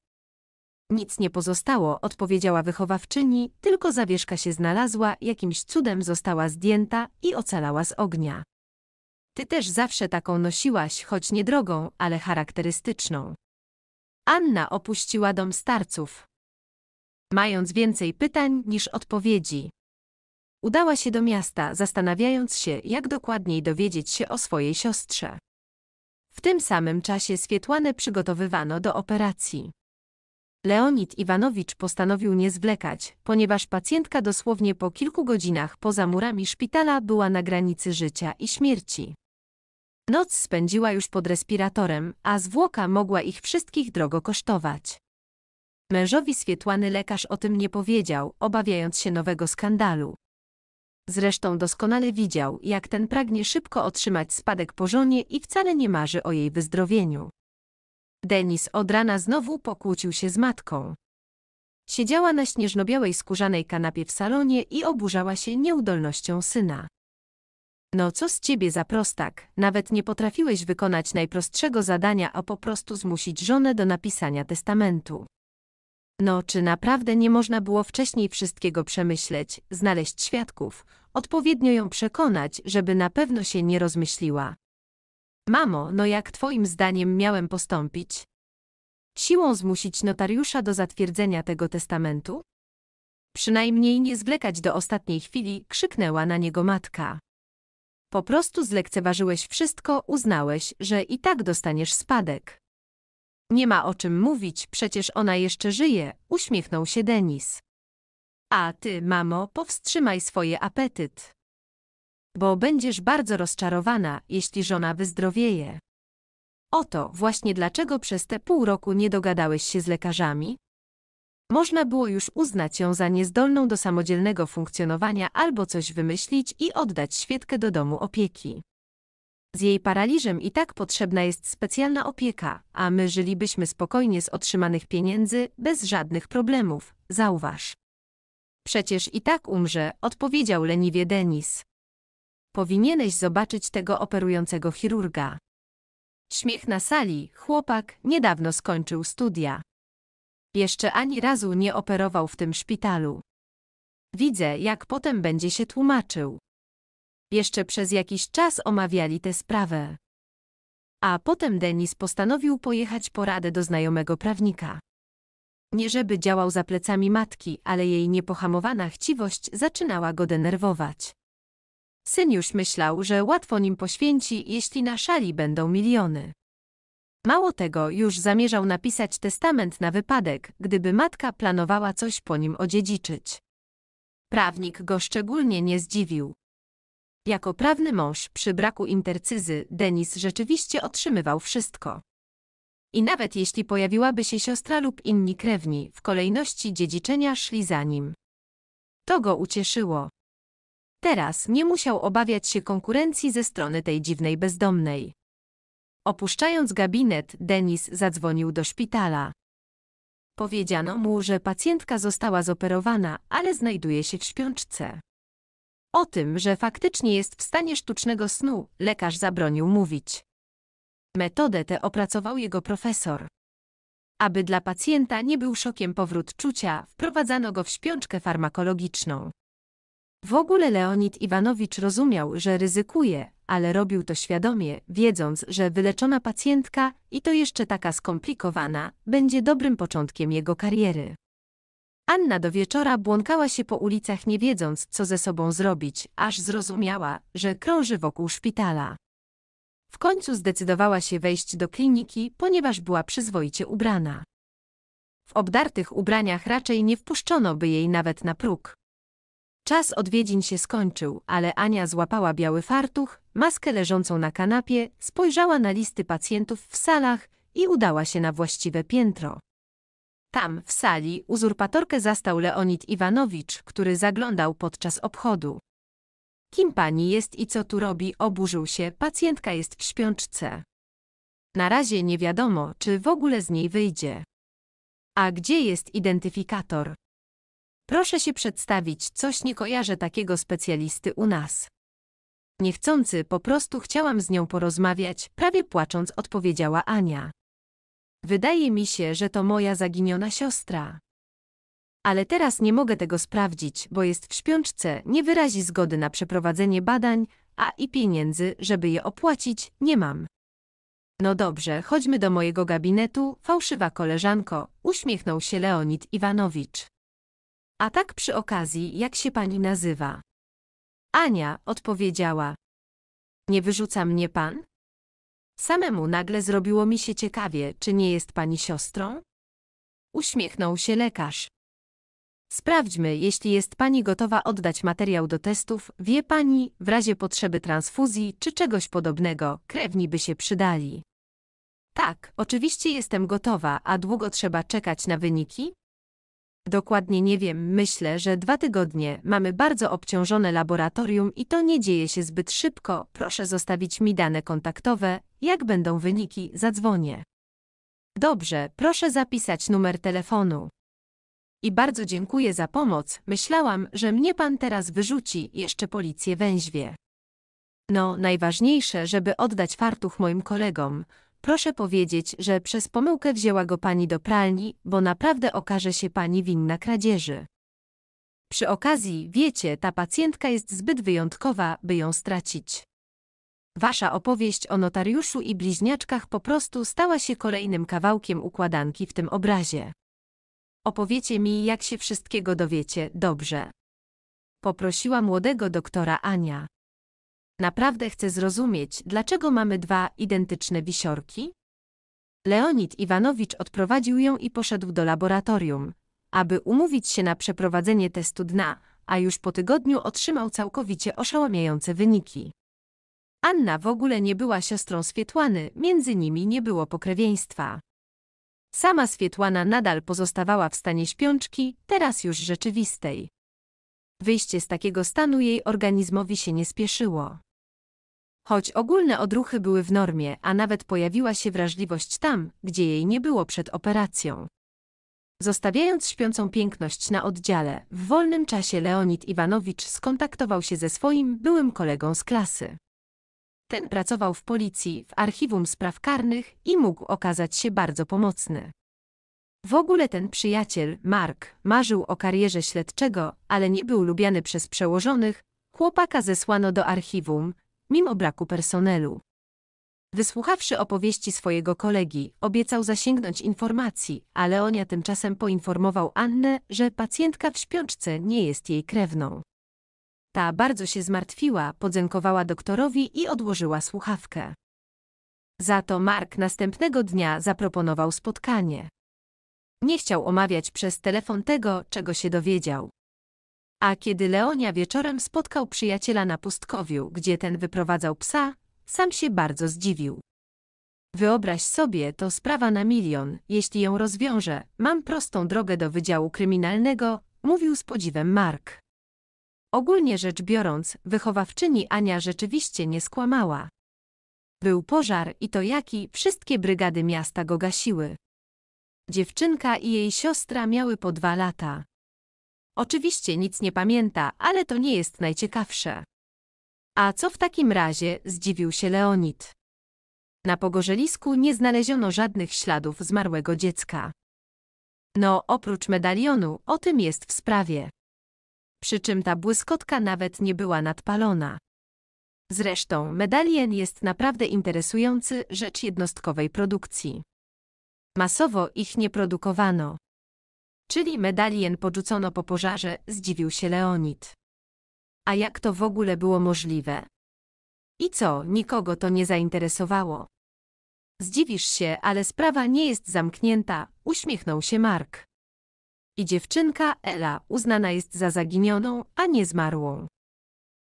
Speaker 1: Nic nie pozostało, odpowiedziała wychowawczyni, tylko zawieszka się znalazła, jakimś cudem została zdjęta i ocalała z ognia. Ty też zawsze taką nosiłaś, choć niedrogą, ale charakterystyczną. Anna opuściła dom starców. Mając więcej pytań niż odpowiedzi. Udała się do miasta, zastanawiając się, jak dokładniej dowiedzieć się o swojej siostrze. W tym samym czasie Swietłanę przygotowywano do operacji. Leonid Iwanowicz postanowił nie zwlekać, ponieważ pacjentka dosłownie po kilku godzinach poza murami szpitala była na granicy życia i śmierci. Noc spędziła już pod respiratorem, a zwłoka mogła ich wszystkich drogo kosztować. Mężowi Swietłany lekarz o tym nie powiedział, obawiając się nowego skandalu. Zresztą doskonale widział, jak ten pragnie szybko otrzymać spadek po żonie i wcale nie marzy o jej wyzdrowieniu. Denis od rana znowu pokłócił się z matką. Siedziała na śnieżnobiałej skórzanej kanapie w salonie i oburzała się nieudolnością syna. No co z ciebie za prostak, nawet nie potrafiłeś wykonać najprostszego zadania, a po prostu zmusić żonę do napisania testamentu. No czy naprawdę nie można było wcześniej wszystkiego przemyśleć, znaleźć świadków, odpowiednio ją przekonać, żeby na pewno się nie rozmyśliła? Mamo, no jak twoim zdaniem miałem postąpić? Siłą zmusić notariusza do zatwierdzenia tego testamentu? Przynajmniej nie zwlekać do ostatniej chwili, krzyknęła na niego matka. Po prostu zlekceważyłeś wszystko, uznałeś, że i tak dostaniesz spadek. Nie ma o czym mówić, przecież ona jeszcze żyje, uśmiechnął się Denis. A ty, mamo, powstrzymaj swoje apetyt. Bo będziesz bardzo rozczarowana, jeśli żona wyzdrowieje. Oto właśnie dlaczego przez te pół roku nie dogadałeś się z lekarzami, można było już uznać ją za niezdolną do samodzielnego funkcjonowania albo coś wymyślić i oddać świadkę do domu opieki. Z jej paraliżem i tak potrzebna jest specjalna opieka, a my żylibyśmy spokojnie z otrzymanych pieniędzy, bez żadnych problemów, zauważ. Przecież i tak umrze, odpowiedział leniwie Denis. Powinieneś zobaczyć tego operującego chirurga. Śmiech na sali, chłopak niedawno skończył studia. Jeszcze ani razu nie operował w tym szpitalu. Widzę, jak potem będzie się tłumaczył. Jeszcze przez jakiś czas omawiali tę sprawę. A potem Denis postanowił pojechać poradę do znajomego prawnika. Nie żeby działał za plecami matki, ale jej niepohamowana chciwość zaczynała go denerwować. Syn już myślał, że łatwo nim poświęci, jeśli na szali będą miliony. Mało tego, już zamierzał napisać testament na wypadek, gdyby matka planowała coś po nim odziedziczyć. Prawnik go szczególnie nie zdziwił. Jako prawny mąż przy braku intercyzy, Denis rzeczywiście otrzymywał wszystko. I nawet jeśli pojawiłaby się siostra lub inni krewni, w kolejności dziedziczenia szli za nim. To go ucieszyło. Teraz nie musiał obawiać się konkurencji ze strony tej dziwnej bezdomnej. Opuszczając gabinet, Denis zadzwonił do szpitala. Powiedziano mu, że pacjentka została zoperowana, ale znajduje się w śpiączce. O tym, że faktycznie jest w stanie sztucznego snu, lekarz zabronił mówić. Metodę tę opracował jego profesor. Aby dla pacjenta nie był szokiem powrót czucia, wprowadzano go w śpiączkę farmakologiczną. W ogóle Leonid Iwanowicz rozumiał, że ryzykuje, ale robił to świadomie, wiedząc, że wyleczona pacjentka, i to jeszcze taka skomplikowana, będzie dobrym początkiem jego kariery. Anna do wieczora błąkała się po ulicach nie wiedząc, co ze sobą zrobić, aż zrozumiała, że krąży wokół szpitala. W końcu zdecydowała się wejść do kliniki, ponieważ była przyzwoicie ubrana. W obdartych ubraniach raczej nie wpuszczono by jej nawet na próg. Czas odwiedzin się skończył, ale Ania złapała biały fartuch, maskę leżącą na kanapie, spojrzała na listy pacjentów w salach i udała się na właściwe piętro. Tam, w sali, uzurpatorkę zastał Leonid Iwanowicz, który zaglądał podczas obchodu. Kim pani jest i co tu robi? Oburzył się, pacjentka jest w śpiączce. Na razie nie wiadomo, czy w ogóle z niej wyjdzie. A gdzie jest identyfikator? Proszę się przedstawić, coś nie kojarzę takiego specjalisty u nas. Niechcący, po prostu chciałam z nią porozmawiać, prawie płacząc odpowiedziała Ania. Wydaje mi się, że to moja zaginiona siostra. Ale teraz nie mogę tego sprawdzić, bo jest w śpiączce, nie wyrazi zgody na przeprowadzenie badań, a i pieniędzy, żeby je opłacić, nie mam. No dobrze, chodźmy do mojego gabinetu, fałszywa koleżanko, uśmiechnął się Leonid Iwanowicz. A tak przy okazji, jak się pani nazywa? Ania, odpowiedziała. Nie wyrzuca mnie pan? Samemu nagle zrobiło mi się ciekawie, czy nie jest pani siostrą? Uśmiechnął się lekarz. Sprawdźmy, jeśli jest pani gotowa oddać materiał do testów, wie pani, w razie potrzeby transfuzji czy czegoś podobnego, krewni by się przydali. Tak, oczywiście jestem gotowa, a długo trzeba czekać na wyniki? Dokładnie nie wiem, myślę, że dwa tygodnie. Mamy bardzo obciążone laboratorium i to nie dzieje się zbyt szybko. Proszę zostawić mi dane kontaktowe. Jak będą wyniki, zadzwonię. Dobrze, proszę zapisać numer telefonu. I bardzo dziękuję za pomoc. Myślałam, że mnie pan teraz wyrzuci, jeszcze policję węźwie. No, najważniejsze, żeby oddać fartuch moim kolegom. Proszę powiedzieć, że przez pomyłkę wzięła go pani do pralni, bo naprawdę okaże się pani winna kradzieży. Przy okazji, wiecie, ta pacjentka jest zbyt wyjątkowa, by ją stracić. Wasza opowieść o notariuszu i bliźniaczkach po prostu stała się kolejnym kawałkiem układanki w tym obrazie. Opowiecie mi, jak się wszystkiego dowiecie, dobrze. Poprosiła młodego doktora Ania. Naprawdę chcę zrozumieć, dlaczego mamy dwa identyczne wisiorki? Leonid Iwanowicz odprowadził ją i poszedł do laboratorium, aby umówić się na przeprowadzenie testu dna, a już po tygodniu otrzymał całkowicie oszałamiające wyniki. Anna w ogóle nie była siostrą Swietłany, między nimi nie było pokrewieństwa. Sama Swietłana nadal pozostawała w stanie śpiączki, teraz już rzeczywistej. Wyjście z takiego stanu jej organizmowi się nie spieszyło. Choć ogólne odruchy były w normie, a nawet pojawiła się wrażliwość tam, gdzie jej nie było przed operacją. Zostawiając śpiącą piękność na oddziale, w wolnym czasie Leonid Iwanowicz skontaktował się ze swoim byłym kolegą z klasy. Ten pracował w policji, w archiwum spraw karnych i mógł okazać się bardzo pomocny. W ogóle ten przyjaciel, Mark, marzył o karierze śledczego, ale nie był lubiany przez przełożonych, chłopaka zesłano do archiwum, mimo braku personelu. Wysłuchawszy opowieści swojego kolegi, obiecał zasięgnąć informacji, a Leonia tymczasem poinformował Annę, że pacjentka w śpiączce nie jest jej krewną. Ta bardzo się zmartwiła, podziękowała doktorowi i odłożyła słuchawkę. Za to Mark następnego dnia zaproponował spotkanie. Nie chciał omawiać przez telefon tego, czego się dowiedział. A kiedy Leonia wieczorem spotkał przyjaciela na pustkowiu, gdzie ten wyprowadzał psa, sam się bardzo zdziwił. Wyobraź sobie, to sprawa na milion, jeśli ją rozwiążę, mam prostą drogę do wydziału kryminalnego, mówił z podziwem Mark. Ogólnie rzecz biorąc, wychowawczyni Ania rzeczywiście nie skłamała. Był pożar i to jaki wszystkie brygady miasta go gasiły. Dziewczynka i jej siostra miały po dwa lata. Oczywiście nic nie pamięta, ale to nie jest najciekawsze. A co w takim razie, zdziwił się Leonid. Na pogorzelisku nie znaleziono żadnych śladów zmarłego dziecka. No, oprócz medalionu, o tym jest w sprawie. Przy czym ta błyskotka nawet nie była nadpalona. Zresztą, medalion jest naprawdę interesujący rzecz jednostkowej produkcji. Masowo ich nie produkowano. Czyli medalien porzucono po pożarze, zdziwił się Leonid. A jak to w ogóle było możliwe? I co, nikogo to nie zainteresowało. Zdziwisz się, ale sprawa nie jest zamknięta, uśmiechnął się Mark. I dziewczynka Ela uznana jest za zaginioną, a nie zmarłą.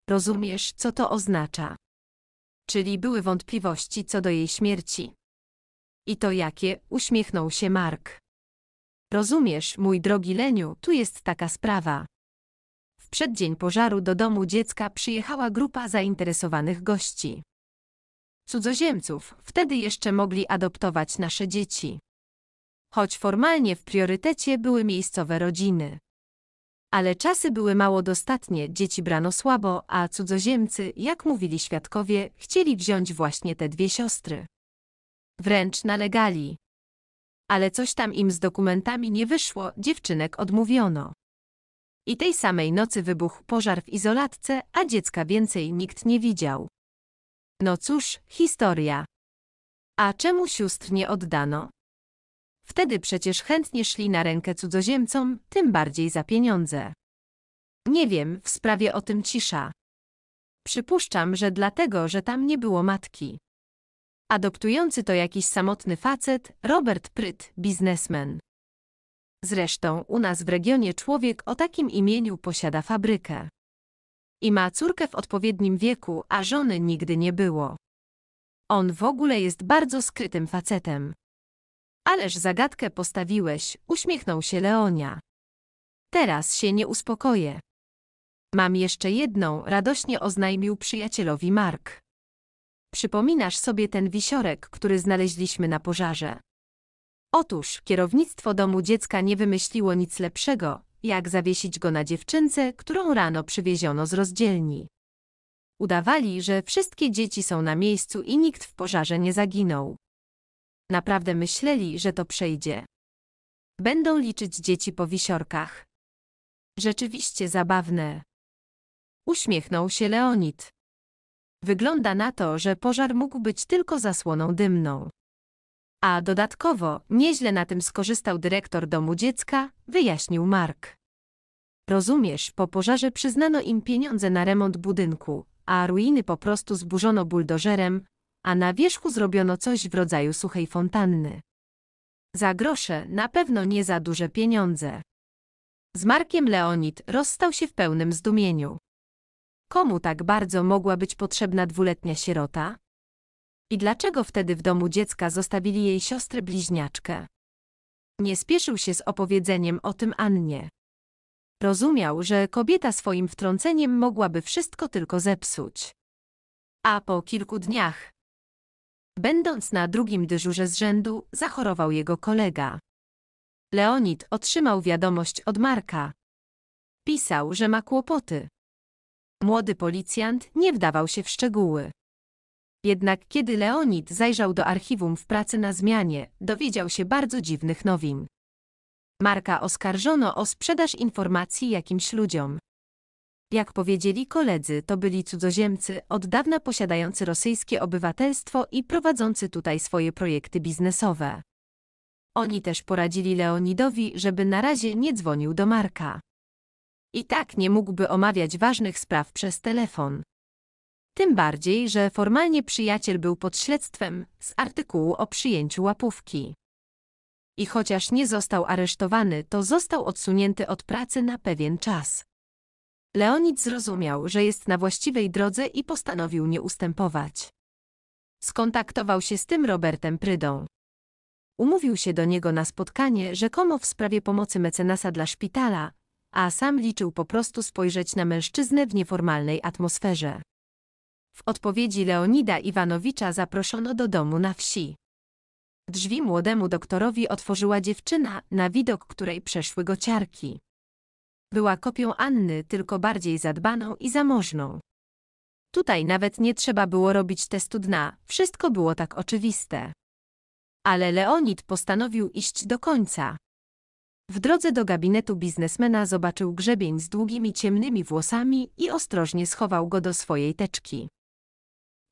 Speaker 1: Rozumiesz, co to oznacza? Czyli były wątpliwości co do jej śmierci. I to jakie, uśmiechnął się Mark. Rozumiesz, mój drogi Leniu, tu jest taka sprawa. W przeddzień pożaru do domu dziecka przyjechała grupa zainteresowanych gości. Cudzoziemców, wtedy jeszcze mogli adoptować nasze dzieci. Choć formalnie w priorytecie były miejscowe rodziny. Ale czasy były mało dostatnie, dzieci brano słabo, a cudzoziemcy, jak mówili świadkowie, chcieli wziąć właśnie te dwie siostry. Wręcz nalegali ale coś tam im z dokumentami nie wyszło, dziewczynek odmówiono. I tej samej nocy wybuchł pożar w izolatce, a dziecka więcej nikt nie widział. No cóż, historia. A czemu sióstr nie oddano? Wtedy przecież chętnie szli na rękę cudzoziemcom, tym bardziej za pieniądze. Nie wiem, w sprawie o tym cisza. Przypuszczam, że dlatego, że tam nie było matki. Adoptujący to jakiś samotny facet, Robert Pryt, biznesmen. Zresztą u nas w regionie człowiek o takim imieniu posiada fabrykę. I ma córkę w odpowiednim wieku, a żony nigdy nie było. On w ogóle jest bardzo skrytym facetem. Ależ zagadkę postawiłeś, uśmiechnął się Leonia. Teraz się nie uspokoję. Mam jeszcze jedną, radośnie oznajmił przyjacielowi Mark. Przypominasz sobie ten wisiorek, który znaleźliśmy na pożarze. Otóż kierownictwo domu dziecka nie wymyśliło nic lepszego, jak zawiesić go na dziewczynce, którą rano przywieziono z rozdzielni. Udawali, że wszystkie dzieci są na miejscu i nikt w pożarze nie zaginął. Naprawdę myśleli, że to przejdzie. Będą liczyć dzieci po wisiorkach. Rzeczywiście zabawne. Uśmiechnął się Leonid. Wygląda na to, że pożar mógł być tylko zasłoną dymną. A dodatkowo, nieźle na tym skorzystał dyrektor domu dziecka, wyjaśnił Mark. Rozumiesz, po pożarze przyznano im pieniądze na remont budynku, a ruiny po prostu zburzono buldożerem, a na wierzchu zrobiono coś w rodzaju suchej fontanny. Za grosze, na pewno nie za duże pieniądze. Z Markiem Leonid rozstał się w pełnym zdumieniu. Komu tak bardzo mogła być potrzebna dwuletnia sierota? I dlaczego wtedy w domu dziecka zostawili jej siostrę bliźniaczkę? Nie spieszył się z opowiedzeniem o tym Annie. Rozumiał, że kobieta swoim wtrąceniem mogłaby wszystko tylko zepsuć. A po kilku dniach, będąc na drugim dyżurze z rzędu, zachorował jego kolega. Leonid otrzymał wiadomość od Marka. Pisał, że ma kłopoty. Młody policjant nie wdawał się w szczegóły. Jednak kiedy Leonid zajrzał do archiwum w pracy na zmianie, dowiedział się bardzo dziwnych nowin. Marka oskarżono o sprzedaż informacji jakimś ludziom. Jak powiedzieli koledzy, to byli cudzoziemcy, od dawna posiadający rosyjskie obywatelstwo i prowadzący tutaj swoje projekty biznesowe. Oni też poradzili Leonidowi, żeby na razie nie dzwonił do Marka. I tak nie mógłby omawiać ważnych spraw przez telefon. Tym bardziej, że formalnie przyjaciel był pod śledztwem z artykułu o przyjęciu łapówki. I chociaż nie został aresztowany, to został odsunięty od pracy na pewien czas. Leonid zrozumiał, że jest na właściwej drodze i postanowił nie ustępować. Skontaktował się z tym Robertem Prydą. Umówił się do niego na spotkanie rzekomo w sprawie pomocy mecenasa dla szpitala, a sam liczył po prostu spojrzeć na mężczyznę w nieformalnej atmosferze. W odpowiedzi Leonida Iwanowicza zaproszono do domu na wsi. Drzwi młodemu doktorowi otworzyła dziewczyna, na widok której przeszły go ciarki. Była kopią Anny, tylko bardziej zadbaną i zamożną. Tutaj nawet nie trzeba było robić testu dna, wszystko było tak oczywiste. Ale Leonid postanowił iść do końca. W drodze do gabinetu biznesmena zobaczył grzebień z długimi ciemnymi włosami i ostrożnie schował go do swojej teczki.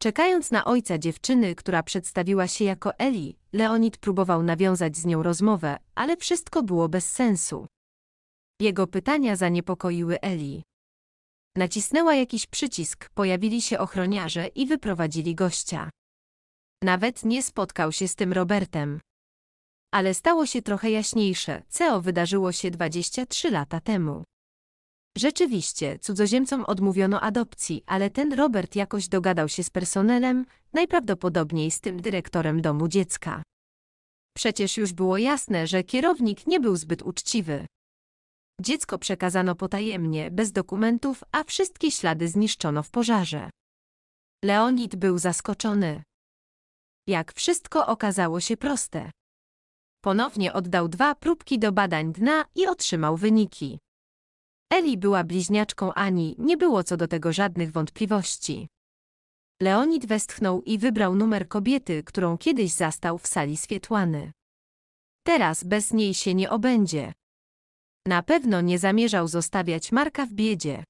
Speaker 1: Czekając na ojca dziewczyny, która przedstawiła się jako Eli, Leonid próbował nawiązać z nią rozmowę, ale wszystko było bez sensu. Jego pytania zaniepokoiły Eli. Nacisnęła jakiś przycisk, pojawili się ochroniarze i wyprowadzili gościa. Nawet nie spotkał się z tym Robertem ale stało się trochę jaśniejsze, CEO wydarzyło się 23 lata temu. Rzeczywiście, cudzoziemcom odmówiono adopcji, ale ten Robert jakoś dogadał się z personelem, najprawdopodobniej z tym dyrektorem domu dziecka. Przecież już było jasne, że kierownik nie był zbyt uczciwy. Dziecko przekazano potajemnie, bez dokumentów, a wszystkie ślady zniszczono w pożarze. Leonid był zaskoczony. Jak wszystko okazało się proste. Ponownie oddał dwa próbki do badań dna i otrzymał wyniki. Eli była bliźniaczką Ani, nie było co do tego żadnych wątpliwości. Leonid westchnął i wybrał numer kobiety, którą kiedyś zastał w sali Swietłany. Teraz bez niej się nie obędzie. Na pewno nie zamierzał zostawiać Marka w biedzie.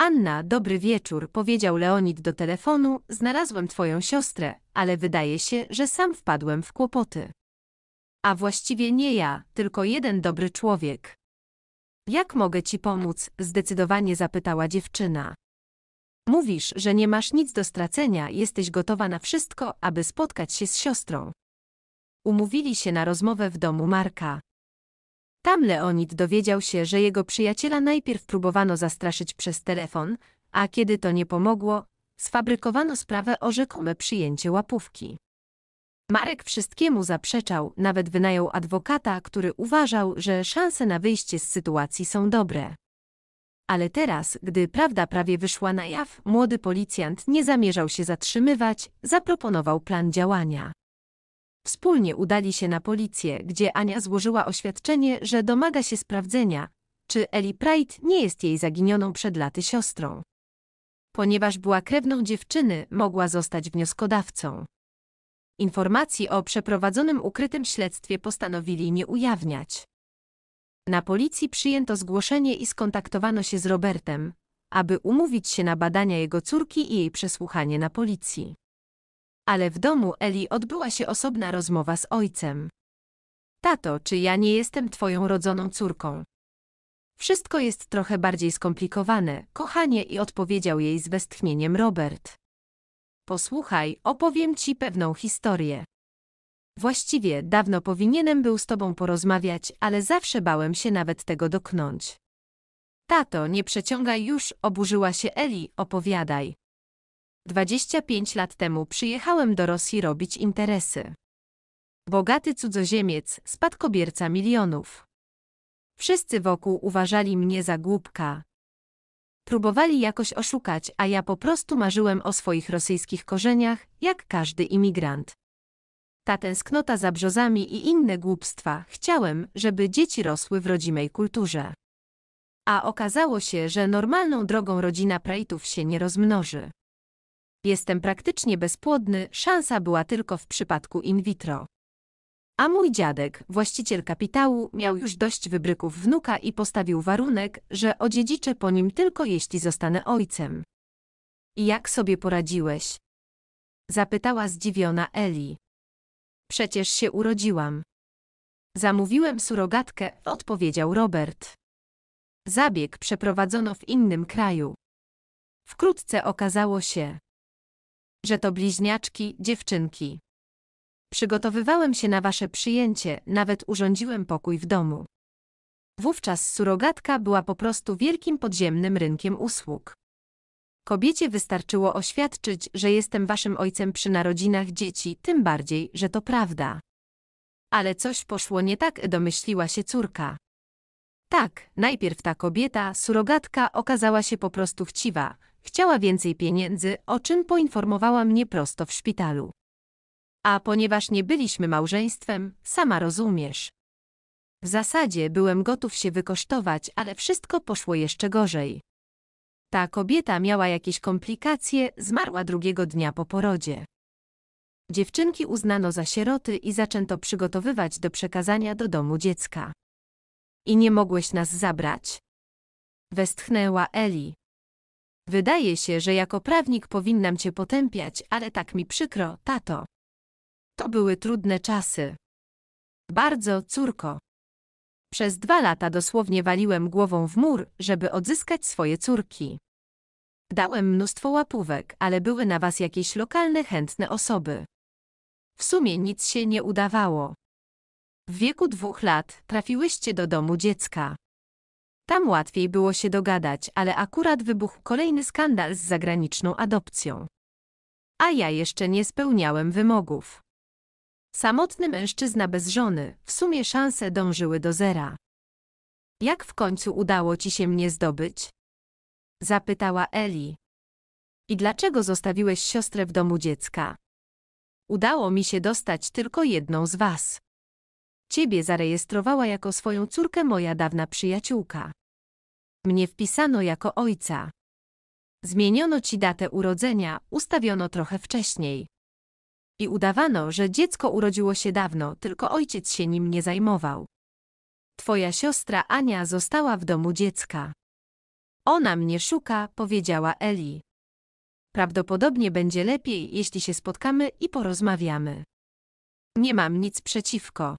Speaker 1: Anna, dobry wieczór, powiedział Leonid do telefonu, znalazłem twoją siostrę, ale wydaje się, że sam wpadłem w kłopoty. A właściwie nie ja, tylko jeden dobry człowiek. Jak mogę ci pomóc? zdecydowanie zapytała dziewczyna. Mówisz, że nie masz nic do stracenia, jesteś gotowa na wszystko, aby spotkać się z siostrą. Umówili się na rozmowę w domu Marka. Tam Leonid dowiedział się, że jego przyjaciela najpierw próbowano zastraszyć przez telefon, a kiedy to nie pomogło, sfabrykowano sprawę o rzekome przyjęcie łapówki. Marek wszystkiemu zaprzeczał, nawet wynajął adwokata, który uważał, że szanse na wyjście z sytuacji są dobre. Ale teraz, gdy prawda prawie wyszła na jaw, młody policjant nie zamierzał się zatrzymywać, zaproponował plan działania. Wspólnie udali się na policję, gdzie Ania złożyła oświadczenie, że domaga się sprawdzenia, czy Eli Pride nie jest jej zaginioną przed laty siostrą. Ponieważ była krewną dziewczyny, mogła zostać wnioskodawcą. Informacji o przeprowadzonym ukrytym śledztwie postanowili nie ujawniać. Na policji przyjęto zgłoszenie i skontaktowano się z Robertem, aby umówić się na badania jego córki i jej przesłuchanie na policji. Ale w domu Eli odbyła się osobna rozmowa z ojcem. Tato, czy ja nie jestem twoją rodzoną córką? Wszystko jest trochę bardziej skomplikowane, kochanie, i odpowiedział jej z westchnieniem Robert. Posłuchaj, opowiem ci pewną historię. Właściwie dawno powinienem był z tobą porozmawiać, ale zawsze bałem się nawet tego doknąć. Tato, nie przeciągaj już, oburzyła się Eli, opowiadaj. 25 lat temu przyjechałem do Rosji robić interesy. Bogaty cudzoziemiec, spadkobierca milionów. Wszyscy wokół uważali mnie za głupka, próbowali jakoś oszukać, a ja po prostu marzyłem o swoich rosyjskich korzeniach, jak każdy imigrant. Ta tęsknota za brzozami i inne głupstwa, chciałem, żeby dzieci rosły w rodzimej kulturze. A okazało się, że normalną drogą rodzina Prajtów się nie rozmnoży. Jestem praktycznie bezpłodny, szansa była tylko w przypadku in vitro. A mój dziadek, właściciel kapitału, miał już dość wybryków wnuka i postawił warunek, że odziedziczę po nim tylko jeśli zostanę ojcem. I jak sobie poradziłeś? Zapytała zdziwiona Eli. Przecież się urodziłam. Zamówiłem surogatkę, odpowiedział Robert. Zabieg przeprowadzono w innym kraju. Wkrótce okazało się, że to bliźniaczki, dziewczynki. Przygotowywałem się na wasze przyjęcie, nawet urządziłem pokój w domu. Wówczas surogatka była po prostu wielkim podziemnym rynkiem usług. Kobiecie wystarczyło oświadczyć, że jestem waszym ojcem przy narodzinach dzieci, tym bardziej, że to prawda. Ale coś poszło nie tak, domyśliła się córka. Tak, najpierw ta kobieta, surogatka, okazała się po prostu chciwa, chciała więcej pieniędzy, o czym poinformowała mnie prosto w szpitalu. A ponieważ nie byliśmy małżeństwem, sama rozumiesz. W zasadzie byłem gotów się wykosztować, ale wszystko poszło jeszcze gorzej. Ta kobieta miała jakieś komplikacje, zmarła drugiego dnia po porodzie. Dziewczynki uznano za sieroty i zaczęto przygotowywać do przekazania do domu dziecka. I nie mogłeś nas zabrać. Westchnęła Eli. Wydaje się, że jako prawnik powinnam cię potępiać, ale tak mi przykro, tato. To były trudne czasy. Bardzo, córko. Przez dwa lata dosłownie waliłem głową w mur, żeby odzyskać swoje córki. Dałem mnóstwo łapówek, ale były na was jakieś lokalne chętne osoby. W sumie nic się nie udawało. W wieku dwóch lat trafiłyście do domu dziecka. Tam łatwiej było się dogadać, ale akurat wybuchł kolejny skandal z zagraniczną adopcją. A ja jeszcze nie spełniałem wymogów. Samotny mężczyzna bez żony, w sumie szanse dążyły do zera. Jak w końcu udało ci się mnie zdobyć? Zapytała Eli. I dlaczego zostawiłeś siostrę w domu dziecka? Udało mi się dostać tylko jedną z was. Ciebie zarejestrowała jako swoją córkę moja dawna przyjaciółka. Mnie wpisano jako ojca. Zmieniono ci datę urodzenia, ustawiono trochę wcześniej i udawano, że dziecko urodziło się dawno, tylko ojciec się nim nie zajmował. Twoja siostra Ania została w domu dziecka. Ona mnie szuka, powiedziała Eli. Prawdopodobnie będzie lepiej, jeśli się spotkamy i porozmawiamy. Nie mam nic przeciwko.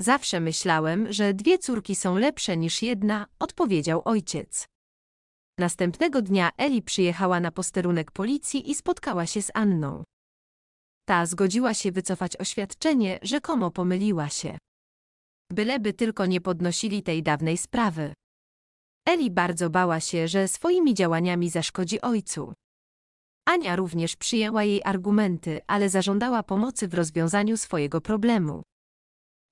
Speaker 1: Zawsze myślałem, że dwie córki są lepsze niż jedna, odpowiedział ojciec. Następnego dnia Eli przyjechała na posterunek policji i spotkała się z Anną. Ta zgodziła się wycofać oświadczenie, rzekomo pomyliła się. Byleby tylko nie podnosili tej dawnej sprawy. Eli bardzo bała się, że swoimi działaniami zaszkodzi ojcu. Ania również przyjęła jej argumenty, ale zażądała pomocy w rozwiązaniu swojego problemu.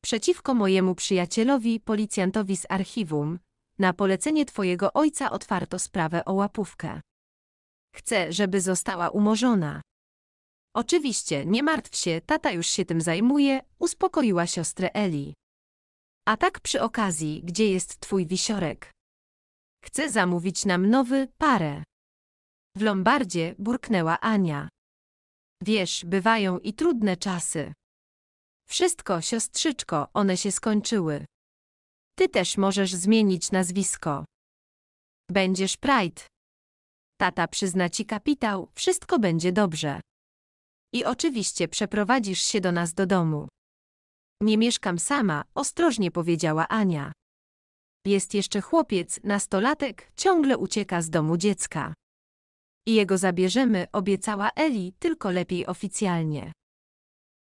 Speaker 1: Przeciwko mojemu przyjacielowi, policjantowi z archiwum, na polecenie twojego ojca otwarto sprawę o łapówkę. Chcę, żeby została umorzona. Oczywiście, nie martw się, tata już się tym zajmuje, uspokoiła siostrę Eli. A tak przy okazji, gdzie jest twój wisiorek? Chcę zamówić nam nowy parę. W Lombardzie burknęła Ania. Wiesz, bywają i trudne czasy. Wszystko, siostrzyczko, one się skończyły. Ty też możesz zmienić nazwisko. Będziesz Pride. Tata przyzna ci kapitał, wszystko będzie dobrze i oczywiście przeprowadzisz się do nas do domu. Nie mieszkam sama, ostrożnie powiedziała Ania. Jest jeszcze chłopiec, nastolatek, ciągle ucieka z domu dziecka. I jego zabierzemy, obiecała Eli, tylko lepiej oficjalnie.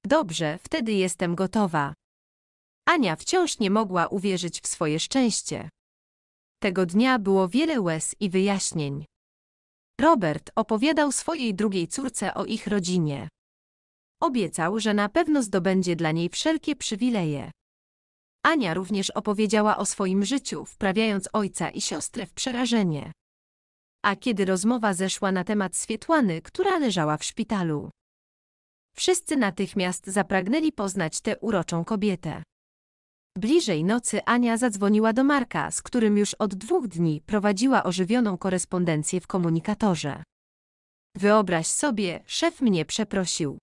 Speaker 1: Dobrze, wtedy jestem gotowa. Ania wciąż nie mogła uwierzyć w swoje szczęście. Tego dnia było wiele łez i wyjaśnień. Robert opowiadał swojej drugiej córce o ich rodzinie. Obiecał, że na pewno zdobędzie dla niej wszelkie przywileje. Ania również opowiedziała o swoim życiu, wprawiając ojca i siostrę w przerażenie. A kiedy rozmowa zeszła na temat Swietłany, która leżała w szpitalu. Wszyscy natychmiast zapragnęli poznać tę uroczą kobietę. Bliżej nocy Ania zadzwoniła do Marka, z którym już od dwóch dni prowadziła ożywioną korespondencję w komunikatorze. Wyobraź sobie, szef mnie przeprosił.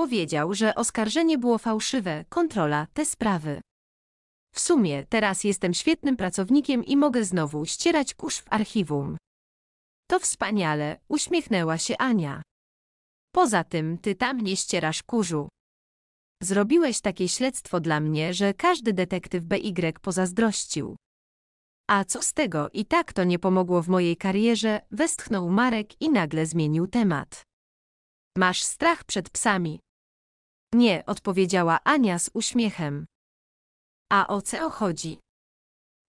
Speaker 1: Powiedział, że oskarżenie było fałszywe, kontrola te sprawy. W sumie teraz jestem świetnym pracownikiem i mogę znowu ścierać kurz w archiwum. To wspaniale, uśmiechnęła się Ania. Poza tym, ty tam nie ścierasz kurzu. Zrobiłeś takie śledztwo dla mnie, że każdy detektyw BY pozazdrościł. A co z tego, i tak to nie pomogło w mojej karierze, westchnął Marek i nagle zmienił temat. Masz strach przed psami, nie, odpowiedziała Ania z uśmiechem. A o co chodzi?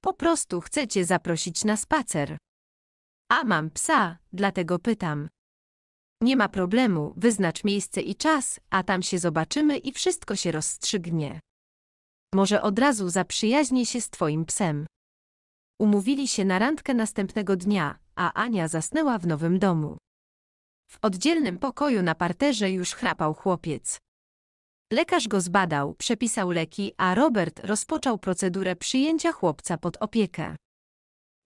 Speaker 1: Po prostu chcę cię zaprosić na spacer. A mam psa, dlatego pytam. Nie ma problemu, wyznacz miejsce i czas, a tam się zobaczymy i wszystko się rozstrzygnie. Może od razu zaprzyjaźnię się z twoim psem. Umówili się na randkę następnego dnia, a Ania zasnęła w nowym domu. W oddzielnym pokoju na parterze już chrapał chłopiec. Lekarz go zbadał, przepisał leki, a Robert rozpoczął procedurę przyjęcia chłopca pod opiekę.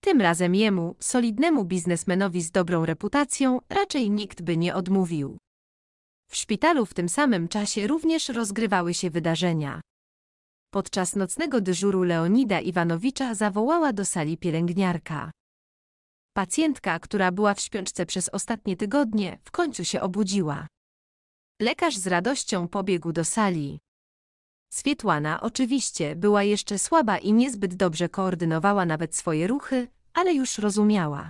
Speaker 1: Tym razem jemu, solidnemu biznesmenowi z dobrą reputacją, raczej nikt by nie odmówił. W szpitalu w tym samym czasie również rozgrywały się wydarzenia. Podczas nocnego dyżuru Leonida Iwanowicza zawołała do sali pielęgniarka. Pacjentka, która była w śpiączce przez ostatnie tygodnie, w końcu się obudziła. Lekarz z radością pobiegł do sali. Swietłana oczywiście była jeszcze słaba i niezbyt dobrze koordynowała nawet swoje ruchy, ale już rozumiała.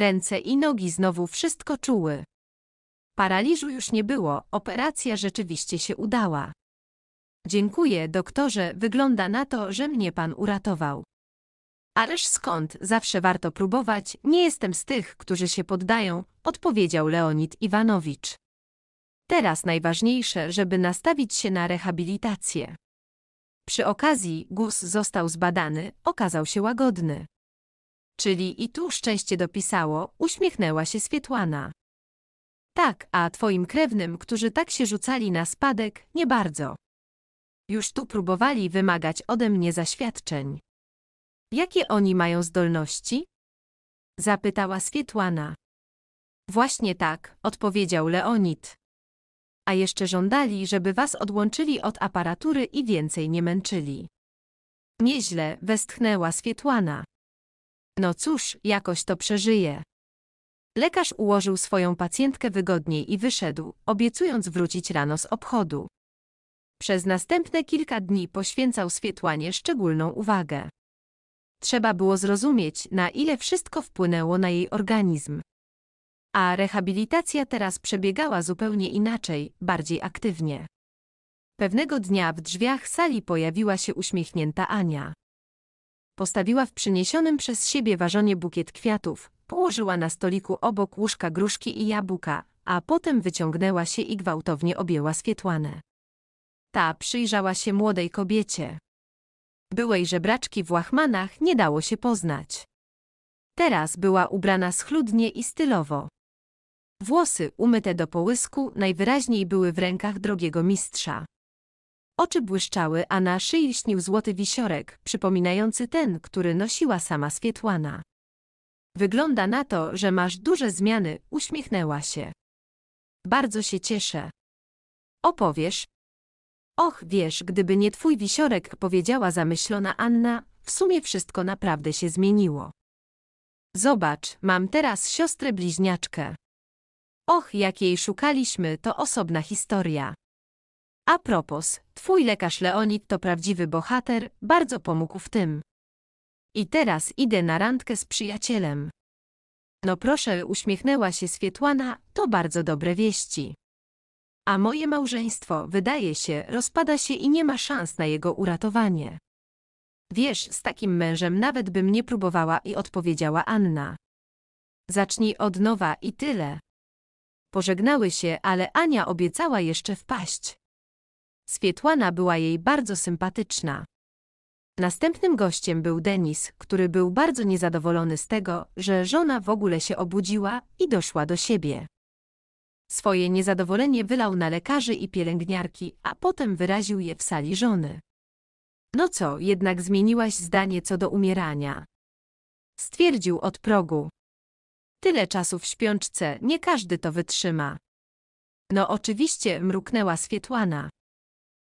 Speaker 1: Ręce i nogi znowu wszystko czuły. Paraliżu już nie było, operacja rzeczywiście się udała. Dziękuję, doktorze, wygląda na to, że mnie pan uratował. Ależ skąd, zawsze warto próbować, nie jestem z tych, którzy się poddają, odpowiedział Leonid Iwanowicz. Teraz najważniejsze, żeby nastawić się na rehabilitację. Przy okazji Gus został zbadany, okazał się łagodny. Czyli i tu szczęście dopisało, uśmiechnęła się Swietłana. Tak, a twoim krewnym, którzy tak się rzucali na spadek, nie bardzo. Już tu próbowali wymagać ode mnie zaświadczeń. Jakie oni mają zdolności? Zapytała Swietłana. Właśnie tak, odpowiedział Leonid a jeszcze żądali, żeby was odłączyli od aparatury i więcej nie męczyli. Nieźle, westchnęła Swietłana. No cóż, jakoś to przeżyje. Lekarz ułożył swoją pacjentkę wygodniej i wyszedł, obiecując wrócić rano z obchodu. Przez następne kilka dni poświęcał Swietłanie szczególną uwagę. Trzeba było zrozumieć, na ile wszystko wpłynęło na jej organizm. A rehabilitacja teraz przebiegała zupełnie inaczej, bardziej aktywnie. Pewnego dnia w drzwiach sali pojawiła się uśmiechnięta Ania. Postawiła w przyniesionym przez siebie ważonie bukiet kwiatów, położyła na stoliku obok łóżka gruszki i jabłka, a potem wyciągnęła się i gwałtownie objęła Swietłanę. Ta przyjrzała się młodej kobiecie. Byłej żebraczki w łachmanach nie dało się poznać. Teraz była ubrana schludnie i stylowo. Włosy, umyte do połysku, najwyraźniej były w rękach drogiego mistrza. Oczy błyszczały, a na szyi śnił złoty wisiorek, przypominający ten, który nosiła sama Swietłana. Wygląda na to, że masz duże zmiany, uśmiechnęła się. Bardzo się cieszę. Opowiesz? Och, wiesz, gdyby nie twój wisiorek, powiedziała zamyślona Anna, w sumie wszystko naprawdę się zmieniło. Zobacz, mam teraz siostrę bliźniaczkę. Och, jak jej szukaliśmy, to osobna historia. A propos, twój lekarz Leonid to prawdziwy bohater, bardzo pomógł w tym. I teraz idę na randkę z przyjacielem. No proszę, uśmiechnęła się Swietłana, to bardzo dobre wieści. A moje małżeństwo, wydaje się, rozpada się i nie ma szans na jego uratowanie. Wiesz, z takim mężem nawet bym nie próbowała i odpowiedziała Anna. Zacznij od nowa i tyle. Pożegnały się, ale Ania obiecała jeszcze wpaść. Swietłana była jej bardzo sympatyczna. Następnym gościem był Denis, który był bardzo niezadowolony z tego, że żona w ogóle się obudziła i doszła do siebie. Swoje niezadowolenie wylał na lekarzy i pielęgniarki, a potem wyraził je w sali żony. No co, jednak zmieniłaś zdanie co do umierania. Stwierdził od progu. Tyle czasu w śpiączce, nie każdy to wytrzyma. No oczywiście, mruknęła Swietłana.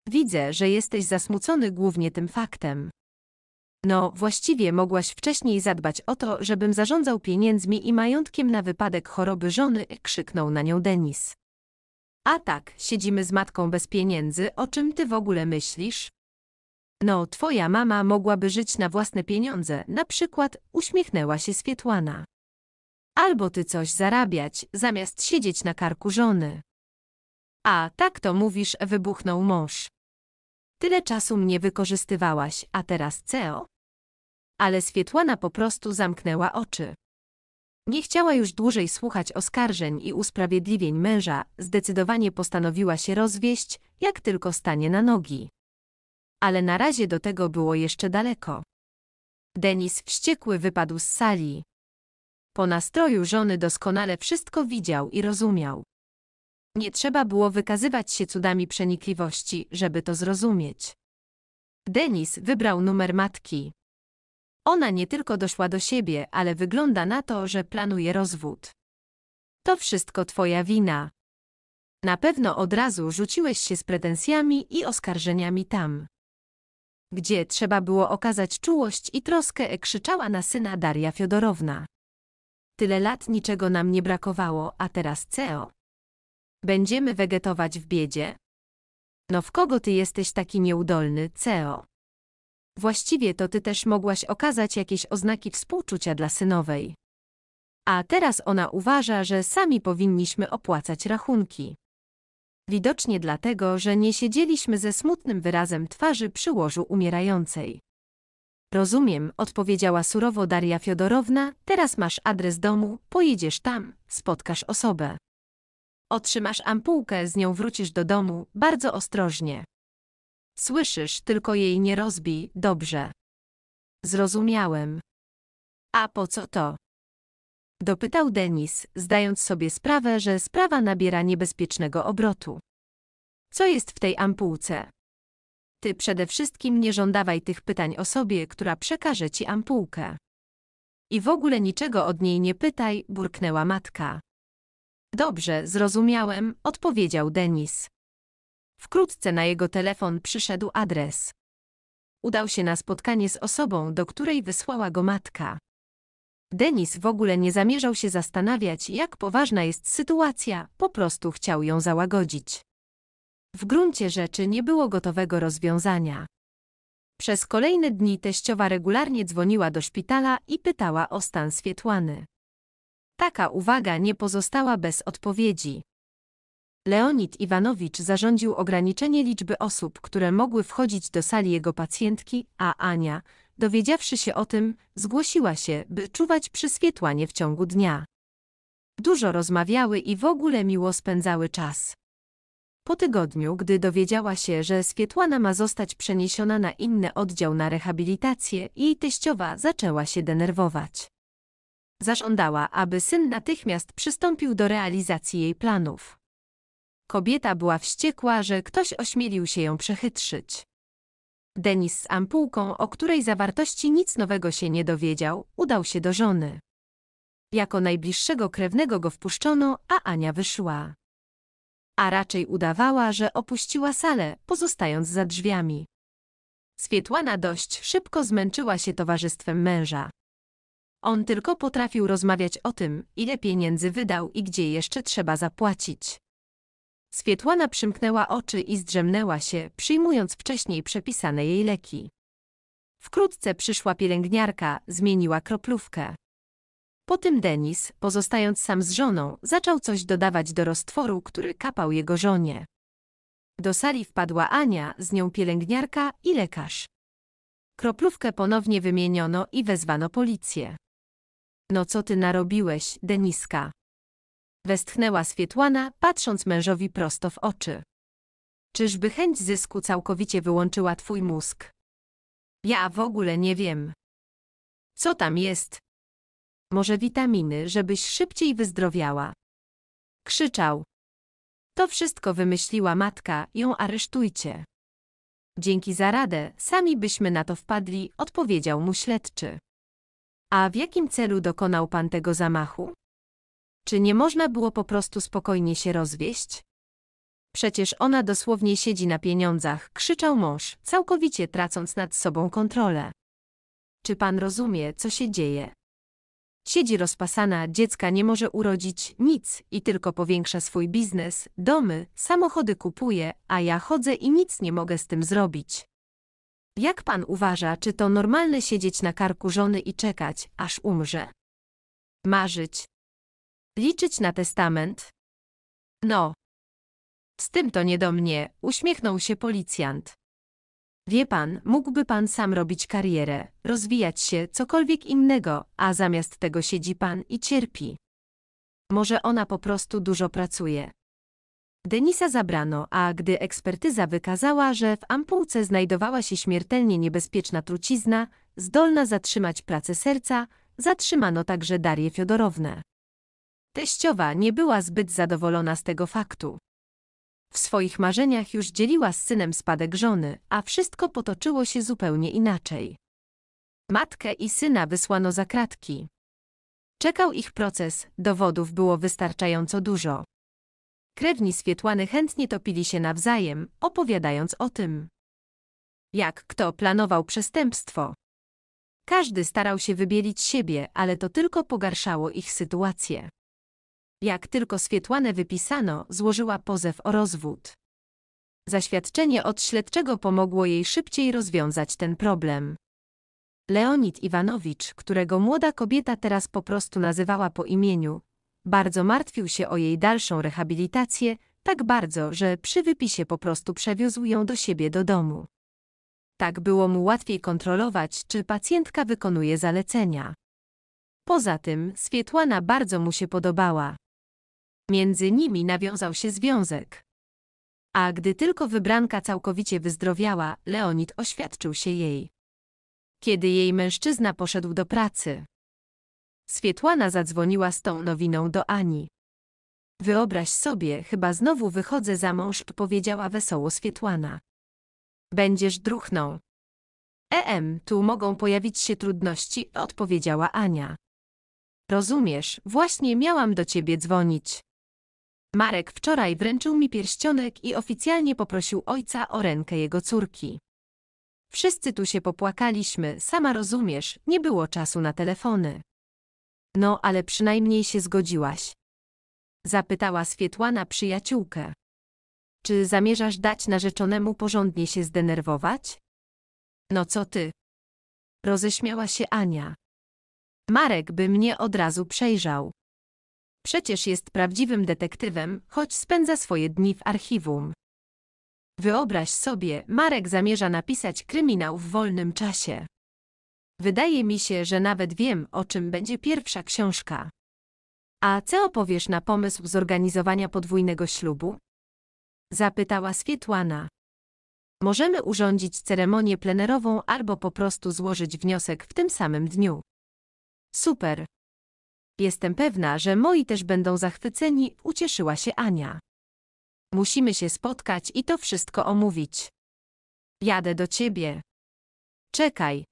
Speaker 1: Widzę, że jesteś zasmucony głównie tym faktem. No, właściwie mogłaś wcześniej zadbać o to, żebym zarządzał pieniędzmi i majątkiem na wypadek choroby żony, krzyknął na nią Denis. A tak, siedzimy z matką bez pieniędzy, o czym ty w ogóle myślisz? No, twoja mama mogłaby żyć na własne pieniądze, na przykład, uśmiechnęła się Swietłana. Albo ty coś zarabiać, zamiast siedzieć na karku żony. A tak to mówisz, wybuchnął mąż. Tyle czasu mnie wykorzystywałaś, a teraz CEO. Ale Swietłana po prostu zamknęła oczy. Nie chciała już dłużej słuchać oskarżeń i usprawiedliwień męża, zdecydowanie postanowiła się rozwieść, jak tylko stanie na nogi. Ale na razie do tego było jeszcze daleko. Denis wściekły wypadł z sali. Po nastroju żony doskonale wszystko widział i rozumiał. Nie trzeba było wykazywać się cudami przenikliwości, żeby to zrozumieć. Denis wybrał numer matki. Ona nie tylko doszła do siebie, ale wygląda na to, że planuje rozwód. To wszystko twoja wina. Na pewno od razu rzuciłeś się z pretensjami i oskarżeniami tam. Gdzie trzeba było okazać czułość i troskę, krzyczała na syna Daria Fiodorowna. Tyle lat niczego nam nie brakowało, a teraz CEO. Będziemy wegetować w biedzie? No w kogo ty jesteś taki nieudolny, CEO? Właściwie to ty też mogłaś okazać jakieś oznaki współczucia dla synowej. A teraz ona uważa, że sami powinniśmy opłacać rachunki. Widocznie dlatego, że nie siedzieliśmy ze smutnym wyrazem twarzy przy łożu umierającej. Rozumiem, odpowiedziała surowo Daria Fiodorowna, teraz masz adres domu, pojedziesz tam, spotkasz osobę. Otrzymasz ampułkę, z nią wrócisz do domu, bardzo ostrożnie. Słyszysz, tylko jej nie rozbij, dobrze. Zrozumiałem. A po co to? Dopytał Denis, zdając sobie sprawę, że sprawa nabiera niebezpiecznego obrotu. Co jest w tej ampułce? Ty przede wszystkim nie żądawaj tych pytań osobie, która przekaże ci ampułkę. I w ogóle niczego od niej nie pytaj, burknęła matka. Dobrze, zrozumiałem, odpowiedział Denis. Wkrótce na jego telefon przyszedł adres. Udał się na spotkanie z osobą, do której wysłała go matka. Denis w ogóle nie zamierzał się zastanawiać, jak poważna jest sytuacja, po prostu chciał ją załagodzić. W gruncie rzeczy nie było gotowego rozwiązania. Przez kolejne dni teściowa regularnie dzwoniła do szpitala i pytała o stan Swietłany. Taka uwaga nie pozostała bez odpowiedzi. Leonid Iwanowicz zarządził ograniczenie liczby osób, które mogły wchodzić do sali jego pacjentki, a Ania, dowiedziawszy się o tym, zgłosiła się, by czuwać przy Swietłanie w ciągu dnia. Dużo rozmawiały i w ogóle miło spędzały czas. Po tygodniu, gdy dowiedziała się, że Swietłana ma zostać przeniesiona na inny oddział na rehabilitację, jej teściowa zaczęła się denerwować. Zażądała, aby syn natychmiast przystąpił do realizacji jej planów. Kobieta była wściekła, że ktoś ośmielił się ją przechytrzyć. Denis z ampułką, o której zawartości nic nowego się nie dowiedział, udał się do żony. Jako najbliższego krewnego go wpuszczono, a Ania wyszła a raczej udawała, że opuściła salę, pozostając za drzwiami. Swietłana dość szybko zmęczyła się towarzystwem męża. On tylko potrafił rozmawiać o tym, ile pieniędzy wydał i gdzie jeszcze trzeba zapłacić. Swietłana przymknęła oczy i zdrzemnęła się, przyjmując wcześniej przepisane jej leki. Wkrótce przyszła pielęgniarka, zmieniła kroplówkę. Po tym Denis, pozostając sam z żoną, zaczął coś dodawać do roztworu, który kapał jego żonie. Do sali wpadła Ania, z nią pielęgniarka i lekarz. Kroplówkę ponownie wymieniono i wezwano policję. No co ty narobiłeś, Deniska? Westchnęła Swietłana, patrząc mężowi prosto w oczy. Czyżby chęć zysku całkowicie wyłączyła twój mózg? Ja w ogóle nie wiem. Co tam jest? może witaminy, żebyś szybciej wyzdrowiała. Krzyczał. To wszystko wymyśliła matka, ją aresztujcie. Dzięki za radę, sami byśmy na to wpadli, odpowiedział mu śledczy. A w jakim celu dokonał pan tego zamachu? Czy nie można było po prostu spokojnie się rozwieść? Przecież ona dosłownie siedzi na pieniądzach, krzyczał mąż, całkowicie tracąc nad sobą kontrolę. Czy pan rozumie, co się dzieje? Siedzi rozpasana, dziecka nie może urodzić nic i tylko powiększa swój biznes, domy, samochody kupuje, a ja chodzę i nic nie mogę z tym zrobić. Jak pan uważa, czy to normalne siedzieć na karku żony i czekać, aż umrze? Marzyć. Liczyć na testament? No. Z tym to nie do mnie, uśmiechnął się policjant. Wie pan, mógłby pan sam robić karierę, rozwijać się, cokolwiek innego, a zamiast tego siedzi pan i cierpi. Może ona po prostu dużo pracuje. Denisa zabrano, a gdy ekspertyza wykazała, że w ampułce znajdowała się śmiertelnie niebezpieczna trucizna, zdolna zatrzymać pracę serca, zatrzymano także Darię Fiodorownę. Teściowa nie była zbyt zadowolona z tego faktu. W swoich marzeniach już dzieliła z synem spadek żony, a wszystko potoczyło się zupełnie inaczej. Matkę i syna wysłano za kratki. Czekał ich proces, dowodów było wystarczająco dużo. Krewni Swietłany chętnie topili się nawzajem, opowiadając o tym, jak kto planował przestępstwo. Każdy starał się wybielić siebie, ale to tylko pogarszało ich sytuację. Jak tylko Swietłanę wypisano, złożyła pozew o rozwód. Zaświadczenie od śledczego pomogło jej szybciej rozwiązać ten problem. Leonid Iwanowicz, którego młoda kobieta teraz po prostu nazywała po imieniu, bardzo martwił się o jej dalszą rehabilitację, tak bardzo, że przy wypisie po prostu przewiózł ją do siebie do domu. Tak było mu łatwiej kontrolować, czy pacjentka wykonuje zalecenia. Poza tym, Swietłana bardzo mu się podobała. Między nimi nawiązał się związek. A gdy tylko wybranka całkowicie wyzdrowiała, Leonid oświadczył się jej. Kiedy jej mężczyzna poszedł do pracy. Swietłana zadzwoniła z tą nowiną do Ani. Wyobraź sobie, chyba znowu wychodzę za mąż, powiedziała wesoło Swietłana. Będziesz druchną. Em, tu mogą pojawić się trudności, odpowiedziała Ania. Rozumiesz, właśnie miałam do ciebie dzwonić. Marek wczoraj wręczył mi pierścionek i oficjalnie poprosił ojca o rękę jego córki. Wszyscy tu się popłakaliśmy, sama rozumiesz, nie było czasu na telefony. No, ale przynajmniej się zgodziłaś. Zapytała Swietłana przyjaciółkę. Czy zamierzasz dać narzeczonemu porządnie się zdenerwować? No co ty? Roześmiała się Ania. Marek by mnie od razu przejrzał. Przecież jest prawdziwym detektywem, choć spędza swoje dni w archiwum. Wyobraź sobie, Marek zamierza napisać kryminał w wolnym czasie. Wydaje mi się, że nawet wiem, o czym będzie pierwsza książka. A co opowiesz na pomysł zorganizowania podwójnego ślubu? Zapytała Swietłana. Możemy urządzić ceremonię plenerową albo po prostu złożyć wniosek w tym samym dniu. Super, Jestem pewna, że moi też będą zachwyceni, ucieszyła się Ania. Musimy się spotkać i to wszystko omówić. Jadę do ciebie. Czekaj.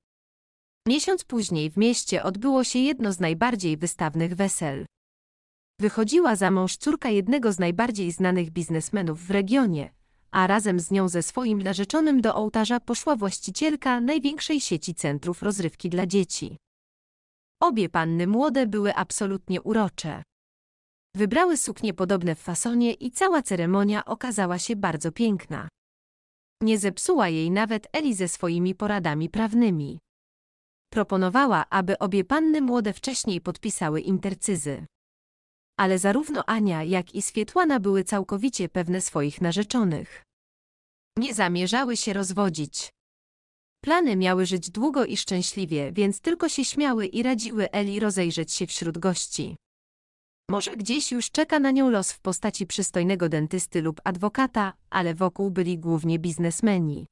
Speaker 1: Miesiąc później w mieście odbyło się jedno z najbardziej wystawnych wesel. Wychodziła za mąż córka jednego z najbardziej znanych biznesmenów w regionie, a razem z nią ze swoim narzeczonym do ołtarza poszła właścicielka największej sieci centrów rozrywki dla dzieci. Obie panny młode były absolutnie urocze. Wybrały suknie podobne w fasonie i cała ceremonia okazała się bardzo piękna. Nie zepsuła jej nawet Eli ze swoimi poradami prawnymi. Proponowała, aby obie panny młode wcześniej podpisały intercyzy. Ale zarówno Ania, jak i Swietłana były całkowicie pewne swoich narzeczonych. Nie zamierzały się rozwodzić. Plany miały żyć długo i szczęśliwie, więc tylko się śmiały i radziły Eli rozejrzeć się wśród gości. Może gdzieś już czeka na nią los w postaci przystojnego dentysty lub adwokata, ale wokół byli głównie biznesmeni.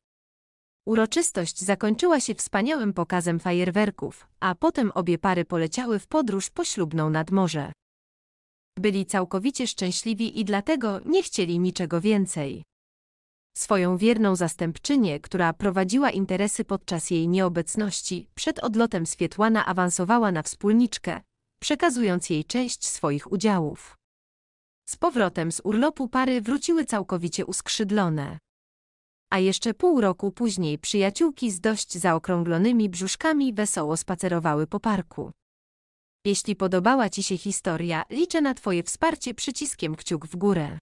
Speaker 1: Uroczystość zakończyła się wspaniałym pokazem fajerwerków, a potem obie pary poleciały w podróż poślubną nad morze. Byli całkowicie szczęśliwi i dlatego nie chcieli niczego więcej. Swoją wierną zastępczynię, która prowadziła interesy podczas jej nieobecności, przed odlotem Swietłana awansowała na wspólniczkę, przekazując jej część swoich udziałów. Z powrotem z urlopu pary wróciły całkowicie uskrzydlone. A jeszcze pół roku później przyjaciółki z dość zaokrąglonymi brzuszkami wesoło spacerowały po parku. Jeśli podobała Ci się historia, liczę na Twoje wsparcie przyciskiem kciuk w górę.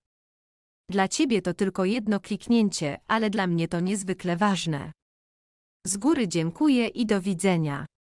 Speaker 1: Dla ciebie to tylko jedno kliknięcie, ale dla mnie to niezwykle ważne. Z góry dziękuję i do widzenia.